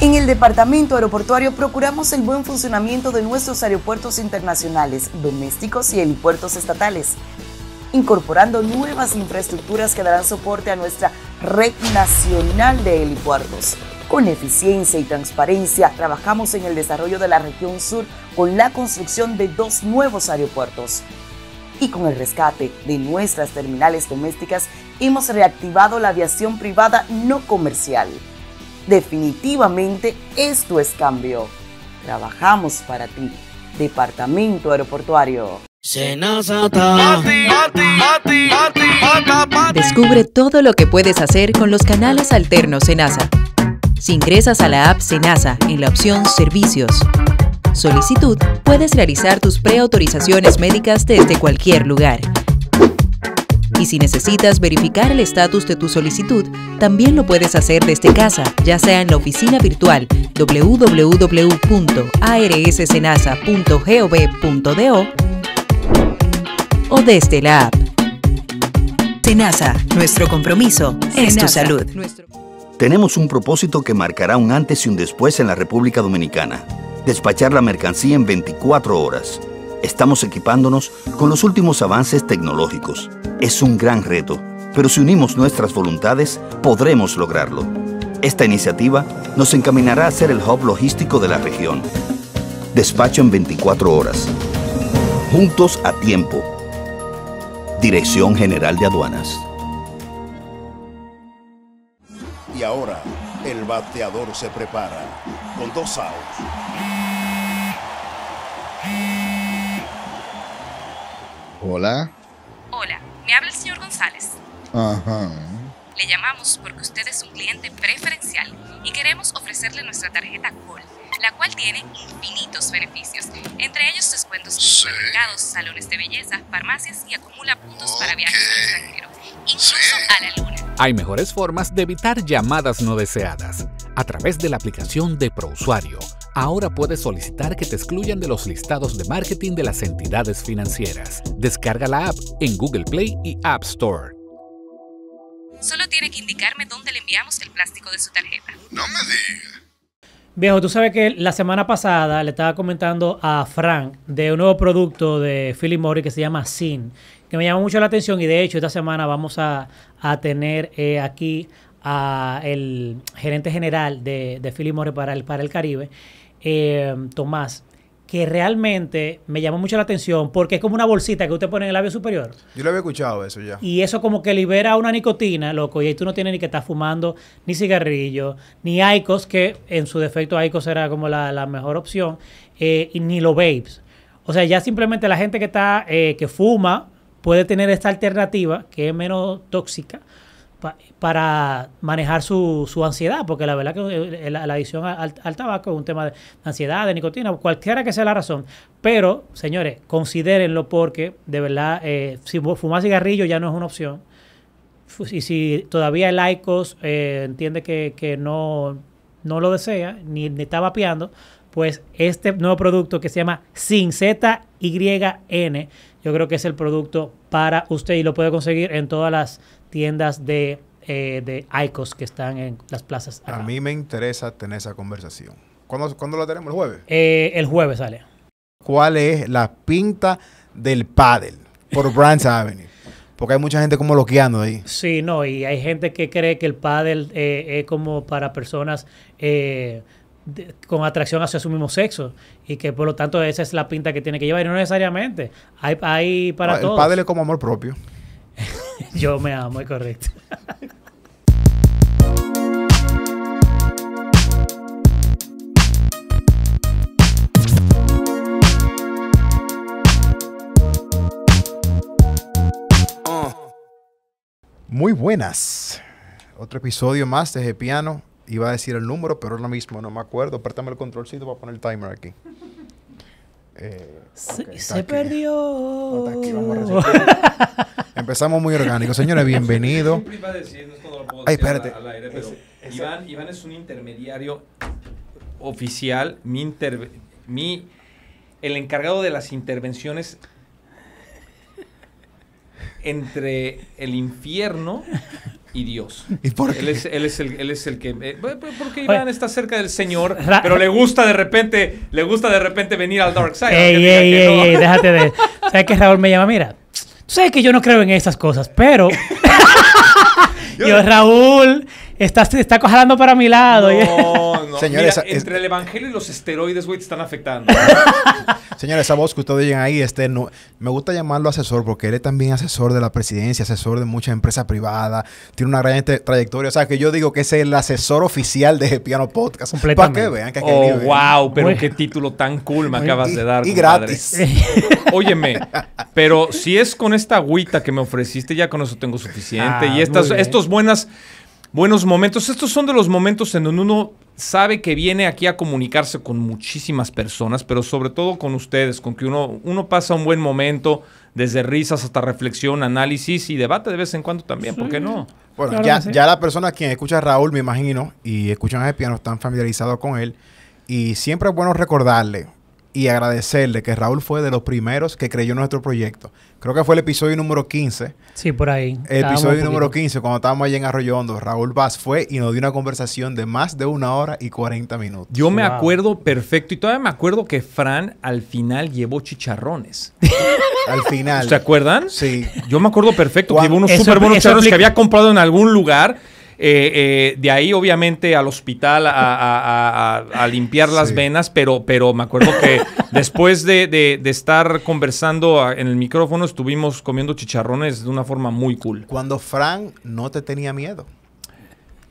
En el Departamento Aeroportuario procuramos el buen funcionamiento de nuestros aeropuertos internacionales, domésticos y helipuertos estatales, incorporando nuevas infraestructuras que darán soporte a nuestra red nacional de helipuertos. Con eficiencia y transparencia, trabajamos en el desarrollo de la región sur con la construcción de dos nuevos aeropuertos. Y con el rescate de nuestras terminales domésticas, hemos reactivado la aviación privada no comercial. Definitivamente esto es cambio. Trabajamos para ti. Departamento Aeroportuario. Descubre todo lo que puedes hacer con los canales alternos Senasa. Si ingresas a la app Senasa en la opción Servicios, Solicitud, puedes realizar tus preautorizaciones médicas desde cualquier lugar y si necesitas verificar el estatus de tu solicitud, también lo puedes hacer desde casa, ya sea en la oficina virtual www.arscenasa.gov.do o desde la app. Senasa, nuestro compromiso es tu salud. Tenemos un propósito que marcará un antes y un después en la República Dominicana. Despachar la mercancía en 24 horas Estamos equipándonos con los últimos avances tecnológicos. Es un gran reto, pero si unimos nuestras voluntades, podremos lograrlo. Esta iniciativa nos encaminará a ser el hub logístico de la región. Despacho en 24 horas. Juntos a tiempo. Dirección General de Aduanas. Y ahora, el bateador se prepara con dos outs Hola. Hola, me habla el señor González. Ajá. Le llamamos porque usted es un cliente preferencial y queremos ofrecerle nuestra tarjeta Gold, la cual tiene infinitos beneficios, entre ellos descuentos en salones de belleza, farmacias y acumula puntos para viajes al extranjero, incluso a la luna. Hay mejores formas de evitar llamadas no deseadas a través de la aplicación de ProUsuario ahora puedes solicitar que te excluyan de los listados de marketing de las entidades financieras. Descarga la app en Google Play y App Store. Solo tiene que indicarme dónde le enviamos el plástico de su tarjeta. No me diga. Viejo, tú sabes que la semana pasada le estaba comentando a Frank de un nuevo producto de Philip Morris que se llama Sin, que me llamó mucho la atención y de hecho esta semana vamos a, tener eh, aquí a el gerente general de, de Philip para el, para el Caribe eh, Tomás, que realmente me llamó mucho la atención porque es como una bolsita que usted pone en el labio superior. Yo lo había escuchado eso ya. Y eso como que libera una nicotina, loco, y ahí tú no tienes ni que estar fumando ni cigarrillo, ni Icos, que en su defecto Icos era como la, mejor opción, eh, y ni los vapes. O sea, ya simplemente la gente que está, eh, que fuma, puede tener esta alternativa que es menos tóxica para manejar su, su, ansiedad, porque la verdad que eh, eh, la, adicción al, tabaco es un tema de ansiedad, de nicotina, cualquiera que sea la razón. Pero, señores, considérenlo porque de verdad, eh, si fumar cigarrillo ya no es una opción. Y si todavía el ICOS entiende que, no, no lo desea, ni, ni está vapeando, pues este nuevo producto que se llama Sin ZYN, yo creo que es el producto para usted y lo puede conseguir en todas las tiendas eh, de, ICOS que están en las plazas. A mí me interesa tener esa conversación. ¿Cuándo, la tenemos? ¿El jueves? Eh, el jueves sale. ¿Cuál es la pinta del pádel por Brands Avenue? Porque hay mucha gente como loqueando ahí. Sí, no, y hay gente que cree que el pádel eh, es como para personas con atracción hacia su mismo sexo y que por lo tanto esa es la pinta que tiene que llevar y no necesariamente. Hay, para todos. El pádel es como amor propio. Yo me amo, es correcto. Muy buenas. Otro episodio más de Piano. Iba a decir el número, pero lo mismo no me acuerdo. Apártame el controlcito para poner el timer aquí. Eh, se, perdió. Empezamos muy orgánico. Señores, bienvenido. espérate. Iván, es un intermediario oficial, mi, el encargado de las intervenciones entre el infierno y Dios. Él es, él es, el, él es el que... Eh, porque Iván está cerca del Señor, pero le gusta de repente le gusta de repente venir al Dark Side. Ey, ey, ey, déjate de... ¿Sabes qué Raúl me llama? Mira, tú sabes que yo no creo en esas cosas, pero... yo, Raúl... Está, cojalando para mi lado. No, no. Señores, entre el evangelio y los esteroides, güey, te están afectando. Señores, esa voz que ustedes oyen ahí, este, no, me gusta llamarlo asesor porque él es también asesor de la presidencia, asesor de muchas empresas privadas, tiene una gran trayectoria. O sea, que yo digo que es el asesor oficial de Piano Podcast. Para que vean que Oh, wow, pero qué título tan cool me acabas de dar. Y gratis. Óyeme, pero si es con esta agüita que me ofreciste, ya con eso tengo suficiente. Ah, y estas, estos buenas Buenos momentos. Estos son de los momentos en donde uno sabe que viene aquí a comunicarse con muchísimas personas, pero sobre todo con ustedes, con que uno, uno pasa un buen momento, desde risas hasta reflexión, análisis y debate de vez en cuando también, ¿por qué no? Bueno, ya, la persona quien escucha a Raúl, me imagino, y escuchan a piano, están familiarizados con él, y siempre es bueno recordarle y agradecerle que Raúl fue de los primeros que creyó nuestro proyecto. Creo que fue el episodio número 15. Sí, por ahí. El episodio número 15, cuando estábamos allí en Arroyo Hondo, Raúl Vaz fue y nos dio una conversación de más de una hora y 40 minutos. Yo me acuerdo perfecto y todavía me acuerdo que Fran al final llevó chicharrones. al final. ¿Se acuerdan? Sí. Yo me acuerdo perfecto llevó unos súper buenos chicharrones que había comprado en algún lugar eh, eh, de ahí obviamente al hospital a, limpiar las venas, pero, pero me acuerdo que después de, estar conversando en el micrófono estuvimos comiendo chicharrones de una forma muy cool. Cuando Fran no te tenía miedo.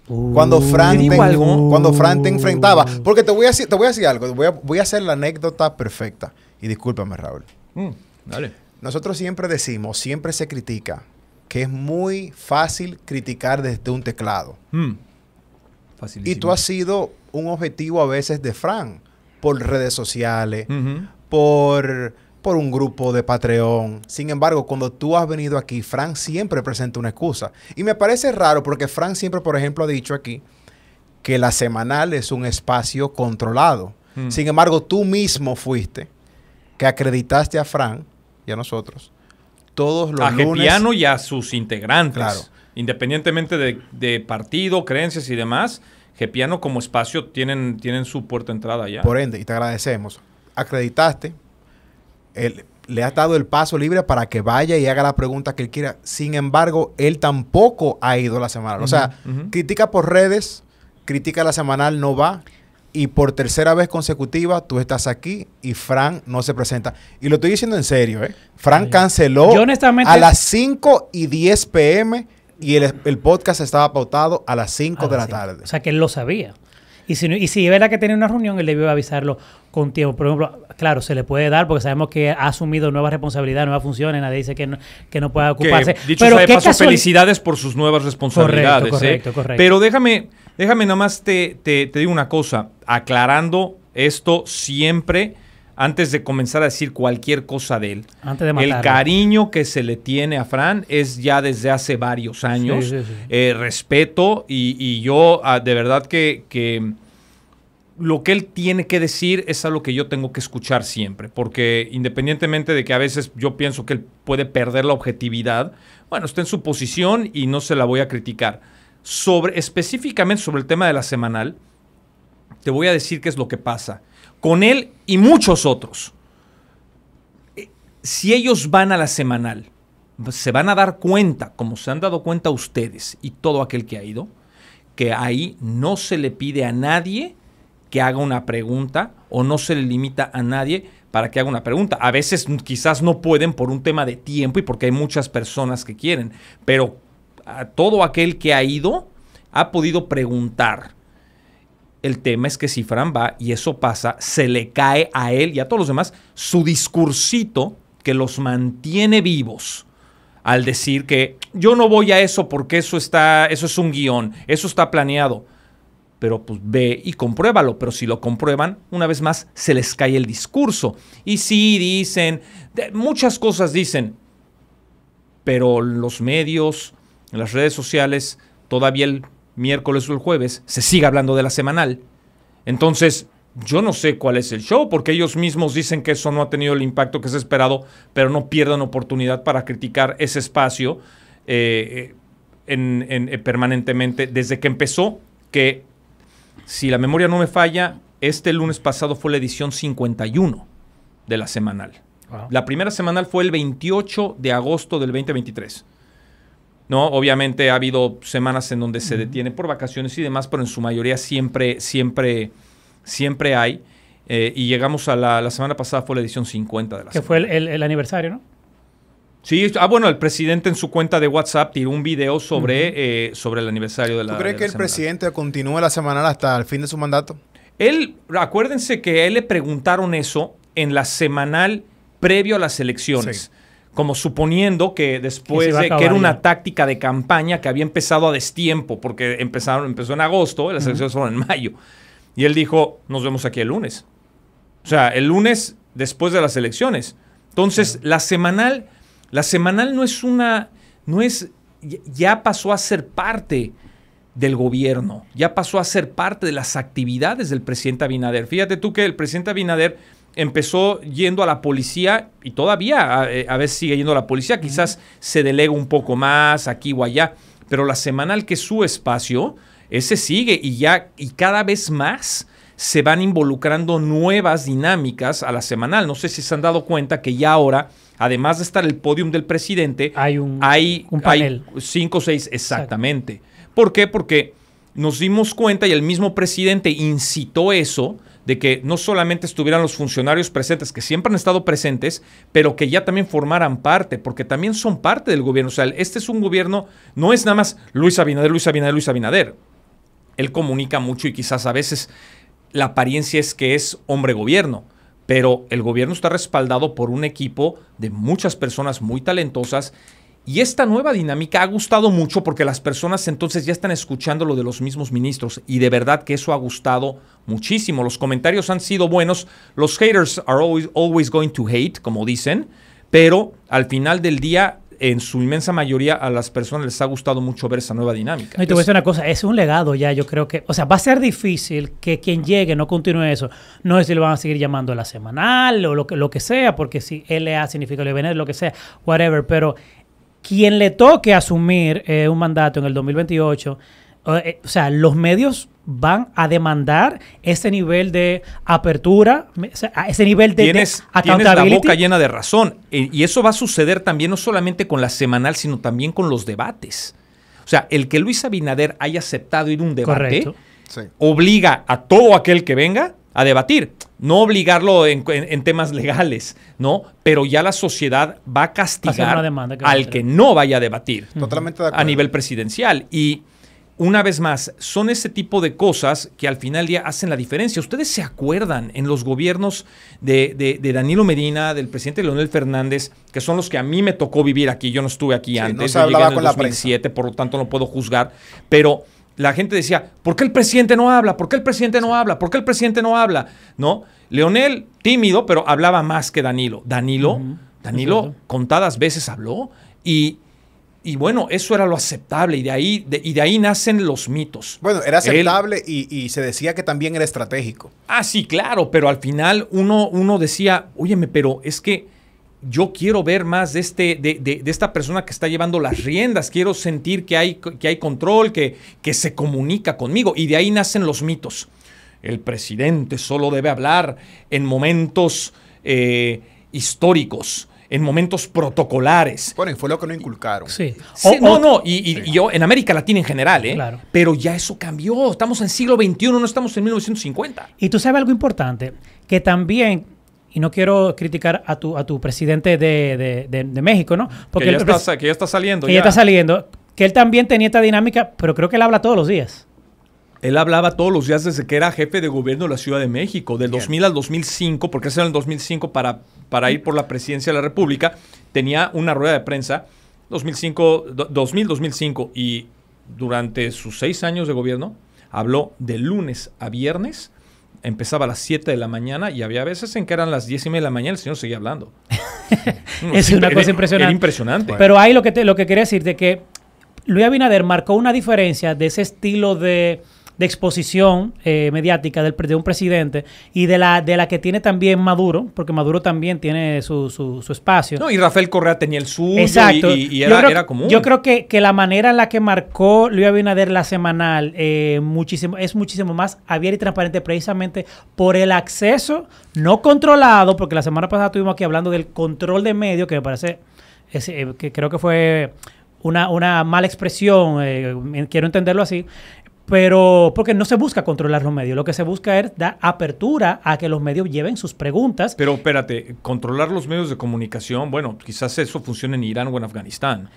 Uh, cuando, Fran te, cuando enfrentaba. Porque te voy a decir, te voy a decir algo, voy a, hacer la anécdota perfecta. Y discúlpame, Raúl. Mm, Nosotros siempre decimos, siempre se critica que es muy fácil criticar desde un teclado. Hmm. Y tú has sido un objetivo a veces de Fran por redes sociales, por, por un grupo de Patreon. Sin embargo, cuando tú has venido aquí, Fran siempre presenta una excusa. Y me parece raro porque Fran siempre, por ejemplo, ha dicho aquí que la semanal es un espacio controlado. Hmm. Sin embargo, tú mismo fuiste que acreditaste a Fran y a nosotros todos los a Gepiano y a sus integrantes. Independientemente de, partido, creencias y demás, Gepiano como espacio tienen, tienen su puerta de entrada ya. Por ende, y te agradecemos. Acreditaste, le has dado el paso libre para que vaya y haga la pregunta que él quiera. Sin embargo, él tampoco ha ido la semanal. O sea, critica por redes, critica la semanal, no va y por tercera vez consecutiva tú estás aquí y Fran no se presenta. Y lo estoy diciendo en serio, ¿eh? Fran canceló a las 5 y 10 pm y el, el, podcast estaba pautado a las 5 de la tarde. O sea que él lo sabía. Y si, y si que tiene una reunión, él debió avisarlo con tiempo. Por ejemplo, claro, se le puede dar porque sabemos que ha asumido nuevas responsabilidades, nuevas funciones. Nadie dice que no, que no pueda ocuparse. dicho Pero paso, felicidades por sus nuevas responsabilidades. ¿eh? Correcto, correcto, Pero déjame, déjame nada más te digo una cosa. Aclarando esto siempre antes de comenzar a decir cualquier cosa de él, el cariño que se le tiene a Fran es ya desde hace varios años. Eh, respeto y, yo ah, de verdad que, que, lo que él tiene que decir es algo que yo tengo que escuchar siempre, porque independientemente de que a veces yo pienso que él puede perder la objetividad, bueno, está en su posición y no se la voy a criticar. Sobre, específicamente sobre el tema de la semanal, te voy a decir qué es lo que pasa con él y muchos otros. Eh, si ellos van a la semanal, se van a dar cuenta, como se han dado cuenta ustedes y todo aquel que ha ido, que ahí no se le pide a nadie que haga una pregunta o no se le limita a nadie para que haga una pregunta. A veces quizás no pueden por un tema de tiempo y porque hay muchas personas que quieren, pero a todo aquel que ha ido ha podido preguntar el tema es que si Fran va y eso pasa, se le cae a él y a todos los demás su discursito que los mantiene vivos al decir que yo no voy a eso porque eso está, eso es un guión, eso está planeado. Pero pues ve y compruébalo, pero si lo comprueban, una vez más se les cae el discurso. Y sí dicen, muchas cosas dicen, pero los medios, las redes sociales, todavía el miércoles o el jueves, se sigue hablando de la semanal. Entonces, yo no sé cuál es el show, porque ellos mismos dicen que eso no ha tenido el impacto que se ha esperado, pero no pierdan oportunidad para criticar ese espacio eh, eh, permanentemente desde que empezó, que si la memoria no me falla, este lunes pasado fue la edición 51 de la semanal. La primera semanal fue el 28 de agosto del 2023. ¿no? Obviamente ha habido semanas en donde se detiene por vacaciones y demás, pero en su mayoría siempre, siempre, siempre hay. Eh, y llegamos a la, semana pasada, fue la edición 50 de la Que fue el, aniversario, ¿no? Sí, ah, bueno, el presidente en su cuenta de WhatsApp tiró un video sobre, eh, sobre el aniversario de la. ¿Tú crees que el presidente continúa la semanal hasta el fin de su mandato? Él, acuérdense que él le preguntaron eso en la semanal previo a las elecciones. Sí como suponiendo que después de que era una táctica de campaña que había empezado a destiempo, porque empezaron, empezó en agosto, las elecciones fueron en mayo. Y él dijo, nos vemos aquí el lunes. O sea, el lunes después de las elecciones. Entonces, la semanal, la semanal no es una, no es, ya pasó a ser parte del gobierno, ya pasó a ser parte de las actividades del presidente Abinader. Fíjate tú que el presidente Abinader empezó yendo a la policía y todavía a, eh, veces sigue yendo a la policía, quizás se delega un poco más aquí o allá, pero la semanal que es su espacio, ese sigue y ya, y cada vez más se van involucrando nuevas dinámicas a la semanal. No sé si se han dado cuenta que ya ahora, además de estar el podium del presidente, hay un, hay, un cinco o seis, exactamente. ¿Por qué? Porque nos dimos cuenta y el mismo presidente incitó eso, de que no solamente estuvieran los funcionarios presentes, que siempre han estado presentes, pero que ya también formaran parte, porque también son parte del gobierno. O sea, este es un gobierno, no es nada más Luis Abinader, Luis Abinader, Luis Abinader. Él comunica mucho y quizás a veces la apariencia es que es hombre gobierno, pero el gobierno está respaldado por un equipo de muchas personas muy talentosas y esta nueva dinámica ha gustado mucho porque las personas entonces ya están escuchando lo de los mismos ministros y de verdad que eso ha gustado muchísimo. Los comentarios han sido buenos. Los haters are always, always going to hate, como dicen, pero al final del día en su inmensa mayoría a las personas les ha gustado mucho ver esa nueva dinámica. No, y te voy a decir una cosa, es un legado ya, yo creo que, o sea, va a ser difícil que quien llegue no continúe eso. No es si lo van a seguir llamando a la semanal o lo que, lo que sea, porque si LA significa lo lo que sea, whatever, pero quien le toque asumir eh, un mandato en el 2028, eh, o sea, los medios van a demandar ese nivel de apertura, ese nivel de, tienes, la boca llena de razón. Eh, y eso va a suceder también no solamente con la semanal, sino también con los debates. O sea, el que Luis Abinader haya aceptado ir a un debate obliga a todo aquel que venga a debatir no obligarlo en, temas legales, ¿no? Pero ya la sociedad va a castigar al que no vaya a debatir. Totalmente de acuerdo. A nivel presidencial. Y una vez más, son ese tipo de cosas que al final día hacen la diferencia. Ustedes se acuerdan en los gobiernos de, Danilo Medina, del presidente Leonel Fernández, que son los que a mí me tocó vivir aquí. Yo no estuve aquí antes, no en el 2007, por lo tanto no puedo juzgar. Pero la gente decía, ¿por qué el presidente no habla? ¿Por qué el presidente no habla? ¿Por qué el presidente no habla? ¿No? Leonel, tímido, pero hablaba más que Danilo. Danilo, Danilo, contadas veces habló y, y bueno, eso era lo aceptable y de ahí, y de ahí nacen los mitos. Bueno, era aceptable y, se decía que también era estratégico. Ah, sí, claro, pero al final uno, uno decía, óyeme, pero es que yo quiero ver más de, este, de, esta persona que está llevando las riendas, quiero sentir que hay, que hay control, que, que se comunica conmigo. Y de ahí nacen los mitos. El presidente solo debe hablar en momentos eh, históricos. En momentos protocolares. Bueno, fue lo que no inculcaron. Sí. no, no, y, yo, en América Latina en general, ¿eh? Claro. Pero ya eso cambió. Estamos en siglo XXI, no estamos en 1950. Y tú sabes algo importante, que también y no quiero criticar a tu, a tu presidente de, México, ¿no? Porque que ya, está, está saliendo. Que ya. está saliendo. Que él también tenía esta dinámica, pero creo que él habla todos los días. Él hablaba todos los días desde que era jefe de gobierno de la Ciudad de México, del 2000 al 2005, porque ese era el 2005 para, para ir por la presidencia de la República. Tenía una rueda de prensa, 2005, 2000, 2005, y durante sus seis años de gobierno habló de lunes a viernes empezaba a las 7 de la mañana y había veces en que eran las 10 y media de la mañana y el señor seguía hablando. es una cosa impresionante. Era impresionante. Pero ahí lo que, lo que quería decirte de que Luis Abinader marcó una diferencia de ese estilo de de exposición eh, mediática del, de un presidente y de la, de la que tiene también Maduro, porque Maduro también tiene su, su, espacio. No, y Rafael Correa tenía el suyo Exacto. Y, era, común. Yo creo que, que, la manera en la que marcó Luis Abinader la semanal eh, muchísimo, es muchísimo más abierta y transparente precisamente por el acceso no controlado, porque la semana pasada estuvimos aquí hablando del control de medios, que me parece, eh, que creo que fue una, mala expresión, quiero entenderlo así, pero porque no se busca controlar los medios, lo que se busca es dar apertura a que los medios lleven sus preguntas. Pero espérate, controlar los medios de comunicación, bueno, quizás eso funcione en Irán o en Afganistán.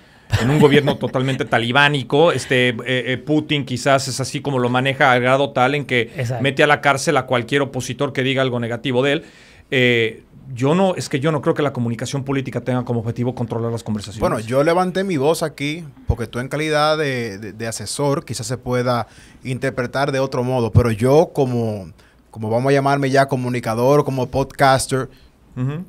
En un gobierno totalmente talibánico, este eh, eh, Putin quizás es así como lo maneja al grado tal en que mete a la cárcel a cualquier opositor que diga algo negativo de él. Eh, yo no, es que yo no creo que la comunicación política tenga como objetivo controlar las conversaciones. Bueno, yo levanté mi voz aquí porque tú en calidad de, asesor quizás se pueda interpretar de otro modo, pero yo como, como vamos a llamarme ya comunicador, como podcaster,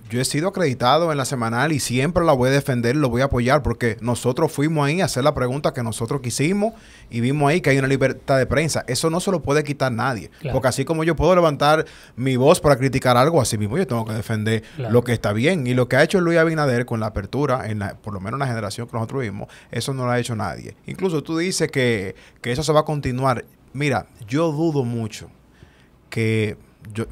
yo he sido acreditado en la semanal y siempre la voy a defender, lo voy a apoyar porque nosotros fuimos ahí a hacer la pregunta que nosotros quisimos y vimos ahí que hay una libertad de prensa. Eso no se lo puede quitar nadie. Porque así como yo puedo levantar mi voz para criticar algo, así mismo yo tengo que defender lo que está bien. Y lo que ha hecho Luis Abinader con la apertura, en la, por lo menos en la generación que nosotros vimos, eso no lo ha hecho nadie. Incluso tú dices que, que eso se va a continuar. Mira, yo dudo mucho que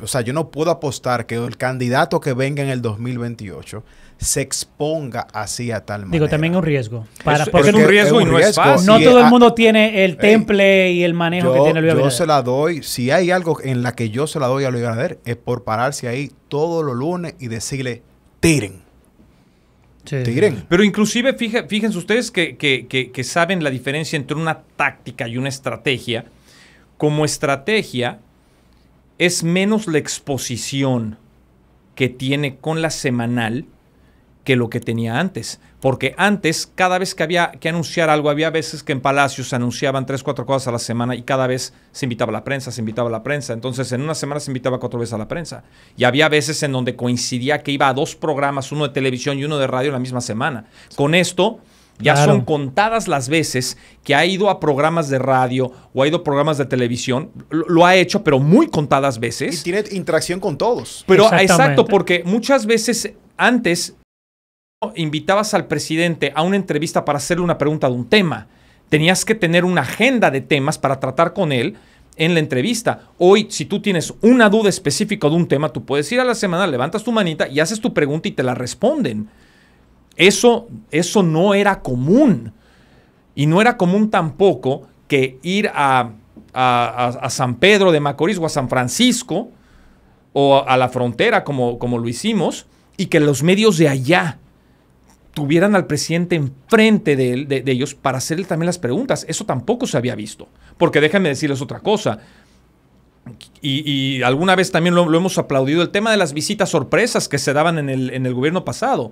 o sea, yo no puedo apostar que el candidato que venga en el 2028 se exponga así a tal manera. Digo, también es un riesgo. Para, porque es un riesgo y no es fácil. No todo el mundo tiene el temple y el manejo que tiene el Abinader. Yo se la doy, si hay algo en la que yo se la doy a Luis es por pararse ahí todos los lunes y decirle, tiren. Sí. Tiren. Pero inclusive, fíjense ustedes que saben la diferencia entre una táctica y una estrategia. Como estrategia, es menos la exposición que tiene con la semanal que lo que tenía antes. Porque antes, cada vez que había que anunciar algo, había veces que en Palacios se anunciaban tres, cuatro cosas a la semana y cada vez se invitaba a la prensa, se invitaba a la prensa. Entonces, en una semana se invitaba cuatro veces a la prensa. Y había veces en donde coincidía que iba a dos programas, uno de televisión y uno de radio la misma semana. Con esto, ya son contadas las veces que ha ido a programas de radio o ha ido a programas de televisión. Lo, ha hecho, pero muy contadas veces. Y tiene interacción con todos. Pero exacto, porque muchas veces antes invitabas al presidente a una entrevista para hacerle una pregunta de un tema. Tenías que tener una agenda de temas para tratar con él en la entrevista. Hoy, si tú tienes una duda específica de un tema, tú puedes ir a la semana, levantas tu manita y haces tu pregunta y te la responden. Eso, eso no era común. Y no era común tampoco que ir a, San Pedro de Macorís o a San Francisco o a, la frontera como, como lo hicimos y que los medios de allá tuvieran al presidente enfrente de, de, de, ellos para hacerle también las preguntas. Eso tampoco se había visto. Porque déjenme decirles otra cosa y, alguna vez también lo, hemos aplaudido, el tema de las visitas sorpresas que se daban en el, en el gobierno pasado.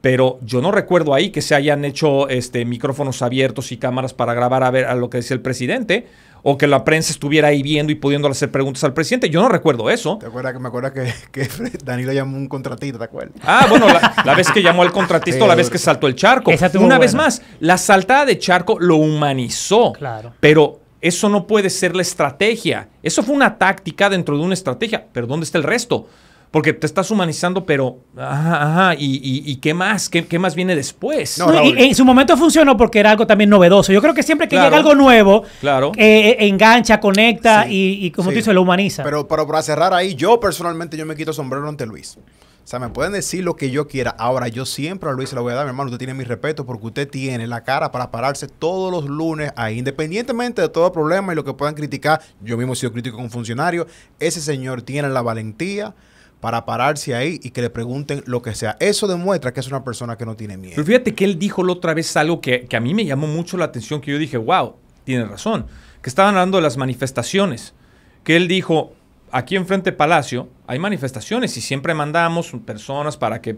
Pero yo no recuerdo ahí que se hayan hecho este, micrófonos abiertos y cámaras para grabar a ver a lo que decía el presidente o que la prensa estuviera ahí viendo y pudiendo hacer preguntas al presidente. Yo no recuerdo eso. ¿Te acuerdas que me acuerdas que, que Danilo llamó un contratista, ¿de acuerdo? Ah, bueno, la, vez que llamó al contratista o la vez que saltó el charco. Una vez más, la saltada de charco lo humanizó. Claro. Pero eso no puede ser la estrategia. Eso fue una táctica dentro de una estrategia. Pero ¿dónde está el resto? Porque te estás humanizando, pero. Ajá, ajá. ¿Y, qué más? ¿Qué, más viene después? en su momento funcionó porque era algo también novedoso. Yo creo que siempre que llega algo nuevo, eh, eh, engancha, conecta y, como tú dices, lo humaniza. Pero, pero para cerrar ahí, yo personalmente yo me quito sombrero ante Luis. O sea, me pueden decir lo que yo quiera. Ahora, yo siempre a Luis se la voy a dar, mi hermano. Usted tiene mi respeto porque usted tiene la cara para pararse todos los lunes ahí. Independientemente de todo problema y lo que puedan criticar, yo mismo he sido crítico con funcionarios. Ese señor tiene la valentía para pararse ahí y que le pregunten lo que sea. Eso demuestra que es una persona que no tiene miedo. Pero fíjate que él dijo la otra vez algo que, que a mí me llamó mucho la atención, que yo dije, wow, tiene razón. Que estaban hablando de las manifestaciones. Que él dijo, aquí enfrente Palacio hay manifestaciones y siempre mandamos personas para que,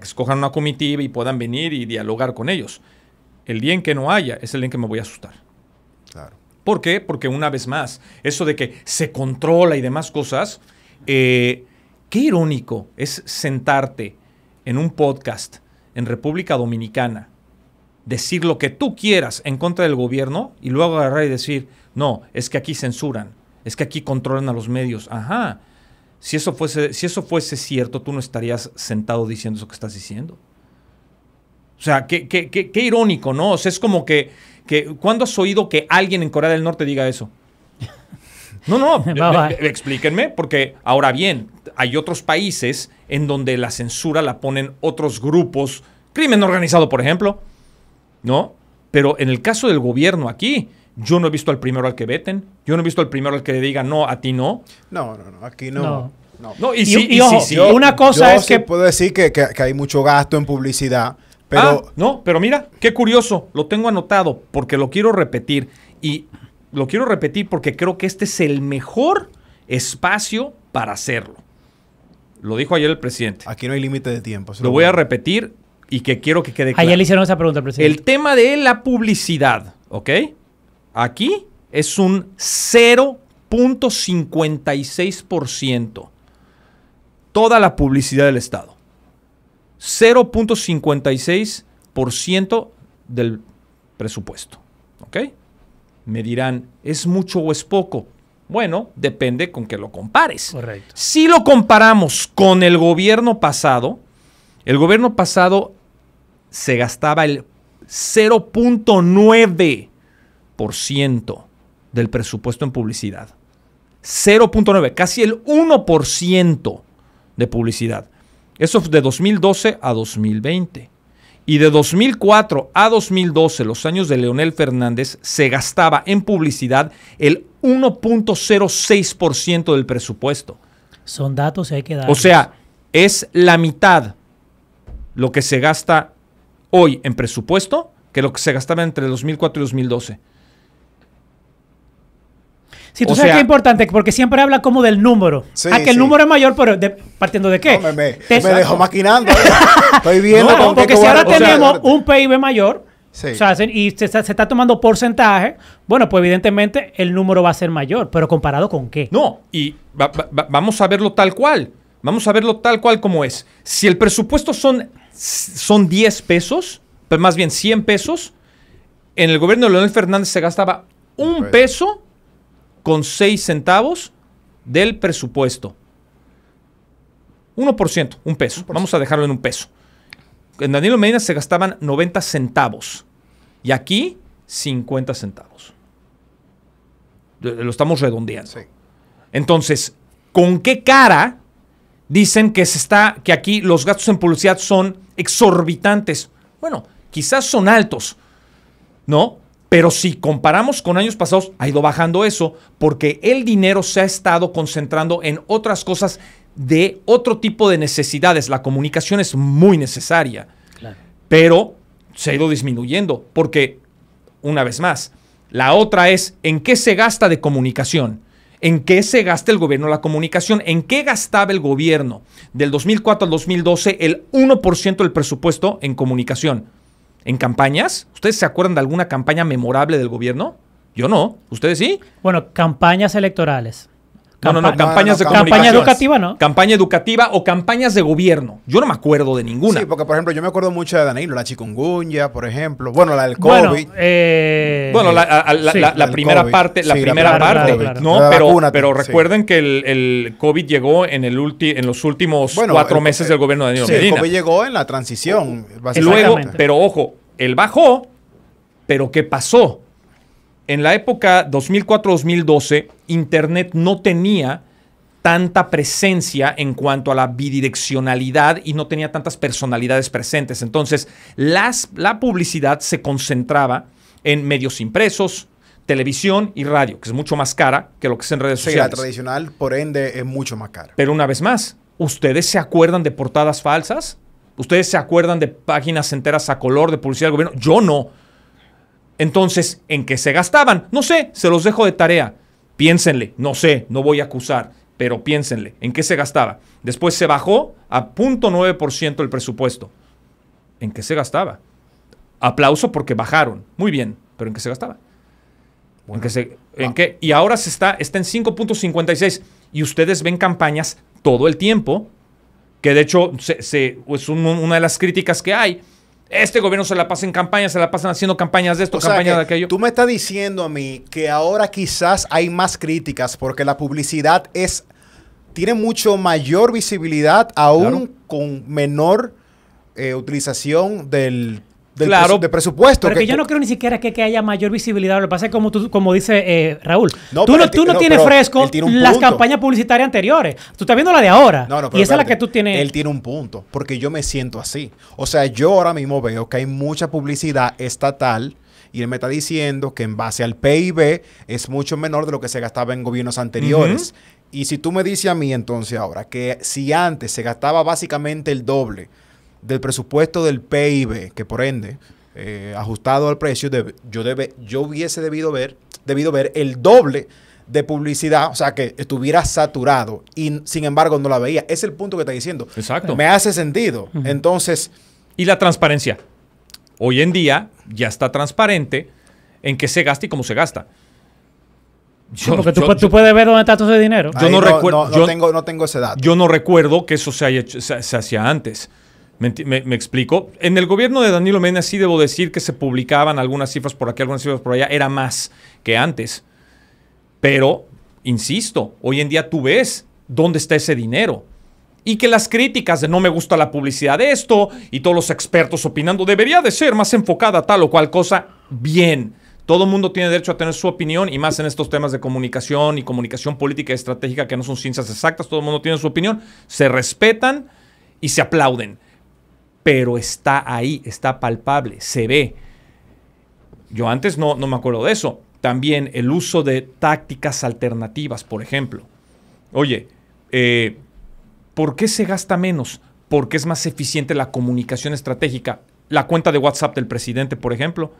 escojan una comitiva y puedan venir y dialogar con ellos. El día en que no haya es el día en que me voy a asustar. ¿Por qué? Porque una vez más, eso de que se controla y demás cosas, eh, qué irónico es sentarte en un podcast en República Dominicana, decir lo que tú quieras en contra del gobierno y luego agarrar y decir, no, es que aquí censuran, es que aquí controlan a los medios. Ajá. Si eso fuese, si eso fuese cierto, tú no estarías sentado diciendo eso que estás diciendo. O sea, qué, irónico, ¿no? O sea, es como que, ¿Cuándo has oído que alguien en Corea del Norte diga eso? No, no, explíquenme, porque ahora bien, hay otros países en donde la censura la ponen otros grupos, crimen organizado, por ejemplo, ¿no? Pero en el caso del gobierno aquí, yo no he visto al primero al que veten. Yo no he visto al primero al que le diga no, a ti no. No, no, no, aquí no. no. y, una cosa es que... Puedo decir que, hay mucho gasto en publicidad, pero... Ah, no, pero mira, qué curioso, lo tengo anotado porque lo quiero repetir. Y lo quiero repetir porque creo que este es el mejor espacio para hacerlo. Lo dijo ayer el presidente. Aquí no hay límite de tiempo. Lo, lo voy a repetir y que quiero que quede claro. Ayer le hicieron esa pregunta al presidente. El tema de la publicidad, ¿ok? Aquí es un 0.56% toda la publicidad del Estado. 0.56% del presupuesto. ¿Ok? Me dirán, ¿es mucho o es poco? Bueno, depende con que lo compares. Correcto. Si lo comparamos con el gobierno pasado, el gobierno pasado se gastaba el 0.9 del presupuesto en publicidad. 0.9, casi el 1% de publicidad. Eso de 2012 a 2020. Y de 2004 a 2012, los años de Leonel Fernández, se gastaba en publicidad el 1.06% del presupuesto. Son datos, hay que dar. O sea, es la mitad lo que se gasta hoy en presupuesto que lo que se gastaba entre 2004 y 2012. Sí, tú sabes qué es importante, porque siempre habla como del número. a ah, que el número es mayor, pero partiendo de qué. me, dejó maquinando. Estoy viendo. porque si ahora tenemos un PIB mayor, y se está, tomando porcentaje. Bueno, pues evidentemente el número va a ser mayor, pero comparado con qué. No, y vamos a verlo tal cual. Vamos a verlo tal cual como es. Si el presupuesto son, son 10 pesos, pues más bien 100 pesos, en el gobierno de Leonel Fernández se gastaba un peso con 6 centavos del presupuesto. 1%, un peso. Vamos a dejarlo en un peso. En Danilo Medina se gastaban 90 centavos y aquí 50 centavos. Lo estamos redondeando. Entonces, ¿con qué cara dicen que se está que aquí los gastos en publicidad son exorbitantes? Bueno, quizás son altos, ¿no? Pero si comparamos con años pasados, ha ido bajando eso porque el dinero se ha estado concentrando en otras cosas de otro tipo de necesidades. La comunicación es muy necesaria, pero se ha ido disminuyendo porque, una vez más, la otra es en qué se gasta de comunicación. ¿En qué se gasta el gobierno la comunicación? ¿En qué gastaba el gobierno del 2004 al 2012 el 1% del presupuesto en comunicación? en campañas? ¿Ustedes se acuerdan de alguna campaña memorable del gobierno? Yo no, ¿ustedes sí? Bueno, campañas electorales no, no, no, campañas de Campaña educativa, ¿no? Campaña educativa o campañas de gobierno. Yo no me acuerdo de ninguna. Sí, porque por ejemplo, yo me acuerdo mucho de Danilo, la chikungunya, por ejemplo. Bueno, la del COVID. Bueno, la, primera parte, la primera parte, Pero, pero recuerden que el, COVID llegó en, el en los últimos cuatro meses del gobierno de Danilo Medina. el COVID llegó en la transición, básicamente. Luego, pero ojo, él bajó, pero ¿qué pasó? en la época 2004-2012, Internet no tenía tanta presencia en cuanto a la bidireccionalidad y no tenía tantas personalidades presentes. Entonces, las, la publicidad se concentraba en medios impresos, televisión y radio, que es mucho más cara que lo que es en redes sociales. la tradicional, por ende, es mucho más cara. Pero una vez más, ¿ustedes se acuerdan de portadas falsas? ¿Ustedes se acuerdan de páginas enteras a color de publicidad del gobierno? Yo no. Entonces, ¿en qué se gastaban? No sé, se los dejo de tarea. Piénsenle, no sé, no voy a acusar, pero piénsenle, ¿en qué se gastaba? Después se bajó a 0.9% el presupuesto. ¿En qué se gastaba? Aplauso porque bajaron. Muy bien, pero ¿en qué se gastaba? ¿En, ah. qué Y ahora se está, está en 5.56 y ustedes ven campañas todo el tiempo, que de hecho es una de las críticas que hay este gobierno se la pasa en campañas, se la pasan haciendo campañas de esto, campañas de aquello. Tú me estás diciendo a mí que ahora quizás hay más críticas porque la publicidad es tiene mucho mayor visibilidad aún con menor eh, utilización del claro, de presupuesto. Pero que, yo no creo ni siquiera que, haya mayor visibilidad. Lo que pasa es como, como dice eh, Raúl. tú, no, tienes fresco las campañas publicitarias anteriores. Tú estás viendo la de ahora. y esa es la que tú tienes. Él tiene un punto, porque yo me siento así. O sea, yo ahora mismo veo que hay mucha publicidad estatal y él me está diciendo que en base al PIB es mucho menor de lo que se gastaba en gobiernos anteriores. Y si tú me dices a mí entonces ahora que si antes se gastaba básicamente el doble del presupuesto del PIB, que por ende, eh, ajustado al precio, de, yo, debe, yo hubiese debido ver, debido ver el doble de publicidad, o sea, que estuviera saturado y sin embargo no la veía. Es el punto que está diciendo. Exacto. Me hace sentido. Entonces... Y la transparencia. Hoy en día ya está transparente en qué se gasta y cómo se gasta. Yo, tú, puedes ver dónde está todo ese dinero. Yo no, recuerdo. Yo tengo, no tengo ese dato. Yo no recuerdo que eso se, haya hecho, se hacía antes. ¿Me, explico? En el gobierno de Danilo Mena sí debo decir que se publicaban algunas cifras por aquí, algunas cifras por allá, era más que antes. Pero, insisto, hoy en día tú ves dónde está ese dinero. Y que las críticas de no me gusta la publicidad de esto y todos los expertos opinando debería de ser más enfocada tal o cual cosa, bien. Todo mundo tiene derecho a tener su opinión y más en estos temas de comunicación y comunicación política y estratégica que no son ciencias exactas, todo el mundo tiene su opinión, se respetan y se aplauden pero está ahí, está palpable, se ve. Yo antes no, no me acuerdo de eso. También el uso de tácticas alternativas, por ejemplo. Oye, eh, ¿por qué se gasta menos? Porque es más eficiente la comunicación estratégica. La cuenta de WhatsApp del presidente, por ejemplo.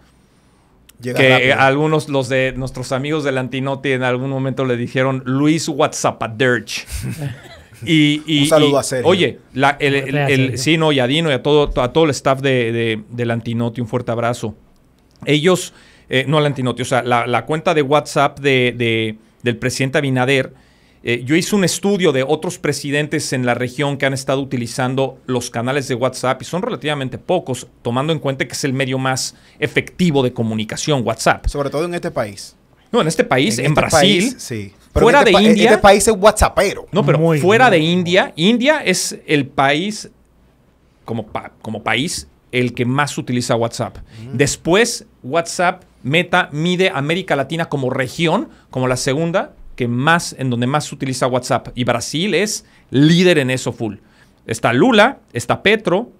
que algunos, los de nuestros amigos del Antinoti, en algún momento le dijeron Luis WhatsApp a Dirge. Y, Un saludo a Sergio. Oye, el, el, sí, no, y a Dino y a todo, a todo el staff de, de, del un fuerte abrazo. Ellos, eh, no al Antinoti, o sea, la, cuenta de WhatsApp de, del presidente Abinader, eh, yo hice un estudio de otros presidentes en la región que han estado utilizando los canales de WhatsApp y son relativamente pocos, tomando en cuenta que es el medio más efectivo de comunicación, WhatsApp. Sobre todo en este país. No, en este país, en, este Brasil, sí fuera este de India. Este país es WhatsAppero. No, pero fuera de India. India es el país, como, país, el que más utiliza WhatsApp. Mm. Después, WhatsApp Meta mide América Latina como región, como la segunda, que más, en donde más utiliza WhatsApp. Y Brasil es líder en eso full. Está Lula, está Petro,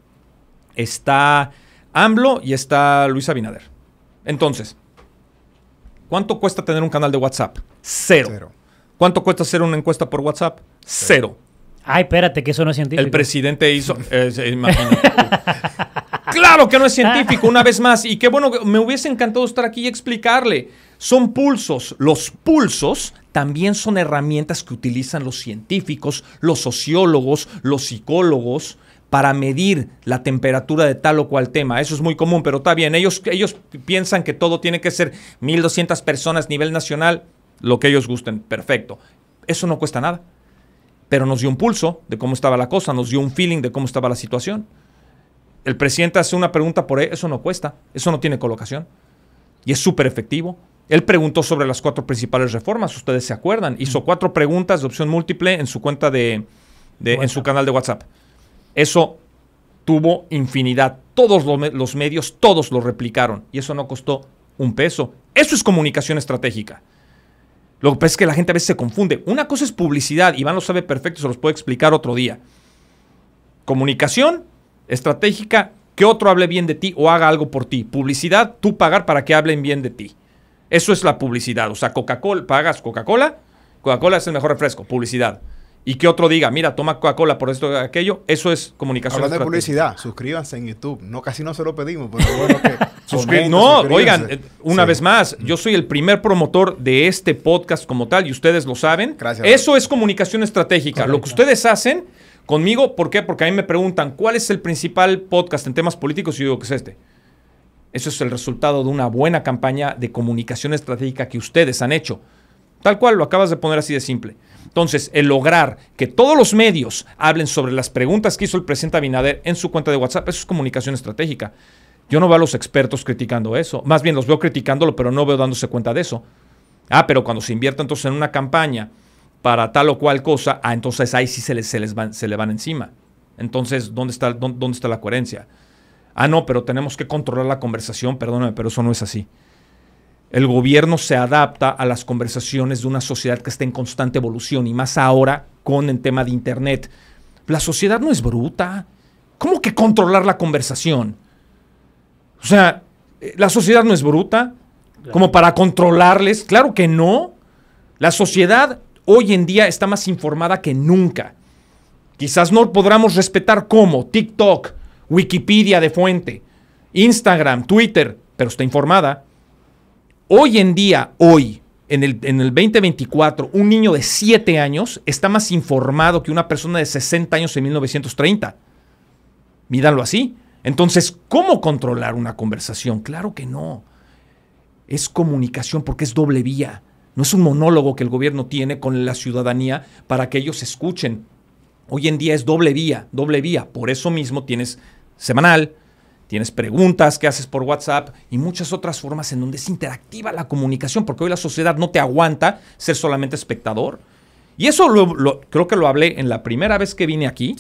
está AMLO y está Luis Abinader. Entonces, ¿cuánto cuesta tener un canal de WhatsApp? Cero. Cero. ¿Cuánto cuesta hacer una encuesta por WhatsApp? Cero. Ay, espérate, que eso no es científico. El presidente hizo. Eh, claro que no es científico, una vez más. Y qué bueno, me hubiese encantado estar aquí y explicarle. Son pulsos. Los pulsos también son herramientas que utilizan los científicos, los sociólogos, los psicólogos para medir la temperatura de tal o cual tema. Eso es muy común, pero está bien. Ellos, ellos piensan que todo tiene que ser 1.200 personas a nivel nacional lo que ellos gusten, perfecto. Eso no cuesta nada. Pero nos dio un pulso de cómo estaba la cosa, nos dio un feeling de cómo estaba la situación. El presidente hace una pregunta por eso no cuesta, eso no tiene colocación. Y es súper efectivo. Él preguntó sobre las cuatro principales reformas, ustedes se acuerdan. Hizo mm. cuatro preguntas de opción múltiple en su cuenta de, en su canal de WhatsApp. Eso tuvo infinidad. Todos los medios, todos lo replicaron. Y eso no costó un peso. Eso es comunicación estratégica. Lo que es que la gente a veces se confunde. Una cosa es publicidad, Iván lo sabe perfecto, se los puedo explicar otro día. Comunicación estratégica, que otro hable bien de ti o haga algo por ti. Publicidad, tú pagar para que hablen bien de ti. Eso es la publicidad. O sea, Coca-Cola, pagas Coca-Cola, Coca-Cola es el mejor refresco, publicidad y que otro diga, mira, toma Coca-Cola por esto aquello, eso es comunicación. Hablando de publicidad, suscríbanse en YouTube. No, casi no se lo pedimos, pero bueno que No, oigan, eh, una vez más, yo soy el primer promotor de este podcast como tal y ustedes lo saben. Gracias. Eso es comunicación estratégica. Lo que ustedes hacen conmigo, ¿por qué? Porque a mí me preguntan, ¿cuál es el principal podcast en temas políticos? Y yo digo que es este. Eso es el resultado de una buena campaña de comunicación estratégica que ustedes han hecho. Tal cual, lo acabas de poner así de simple. Entonces, el lograr que todos los medios hablen sobre las preguntas que hizo el presidente Abinader en su cuenta de WhatsApp, eso es comunicación estratégica. Yo no veo a los expertos criticando eso. Más bien los veo criticándolo, pero no veo dándose cuenta de eso. Ah, pero cuando se invierte entonces en una campaña para tal o cual cosa, ah, entonces ahí sí se, les, se, les van, le van encima. Entonces, ¿dónde está, ¿dónde está la coherencia? Ah, no, pero tenemos que controlar la conversación. Perdóname, pero eso no es así. El gobierno se adapta a las conversaciones de una sociedad que está en constante evolución y más ahora con el tema de Internet. La sociedad no es bruta. ¿Cómo que controlar la conversación? O sea, eh, la sociedad no es bruta como para controlarles. Claro que no. La sociedad hoy en día está más informada que nunca. Quizás no podamos respetar cómo TikTok, Wikipedia de fuente, Instagram, Twitter, pero está informada. Hoy en día, hoy, en el, 2024, un niño de 7 años está más informado que una persona de 60 años en 1930. Míralo así. Entonces, ¿cómo controlar una conversación? Claro que no. Es comunicación porque es doble vía. No es un monólogo que el gobierno tiene con la ciudadanía para que ellos escuchen. Hoy en día es doble vía, doble vía. Por eso mismo tienes semanal, tienes preguntas que haces por WhatsApp y muchas otras formas en donde se interactiva la comunicación, porque hoy la sociedad no te aguanta ser solamente espectador. Y eso creo que lo hablé en la primera vez que vine aquí,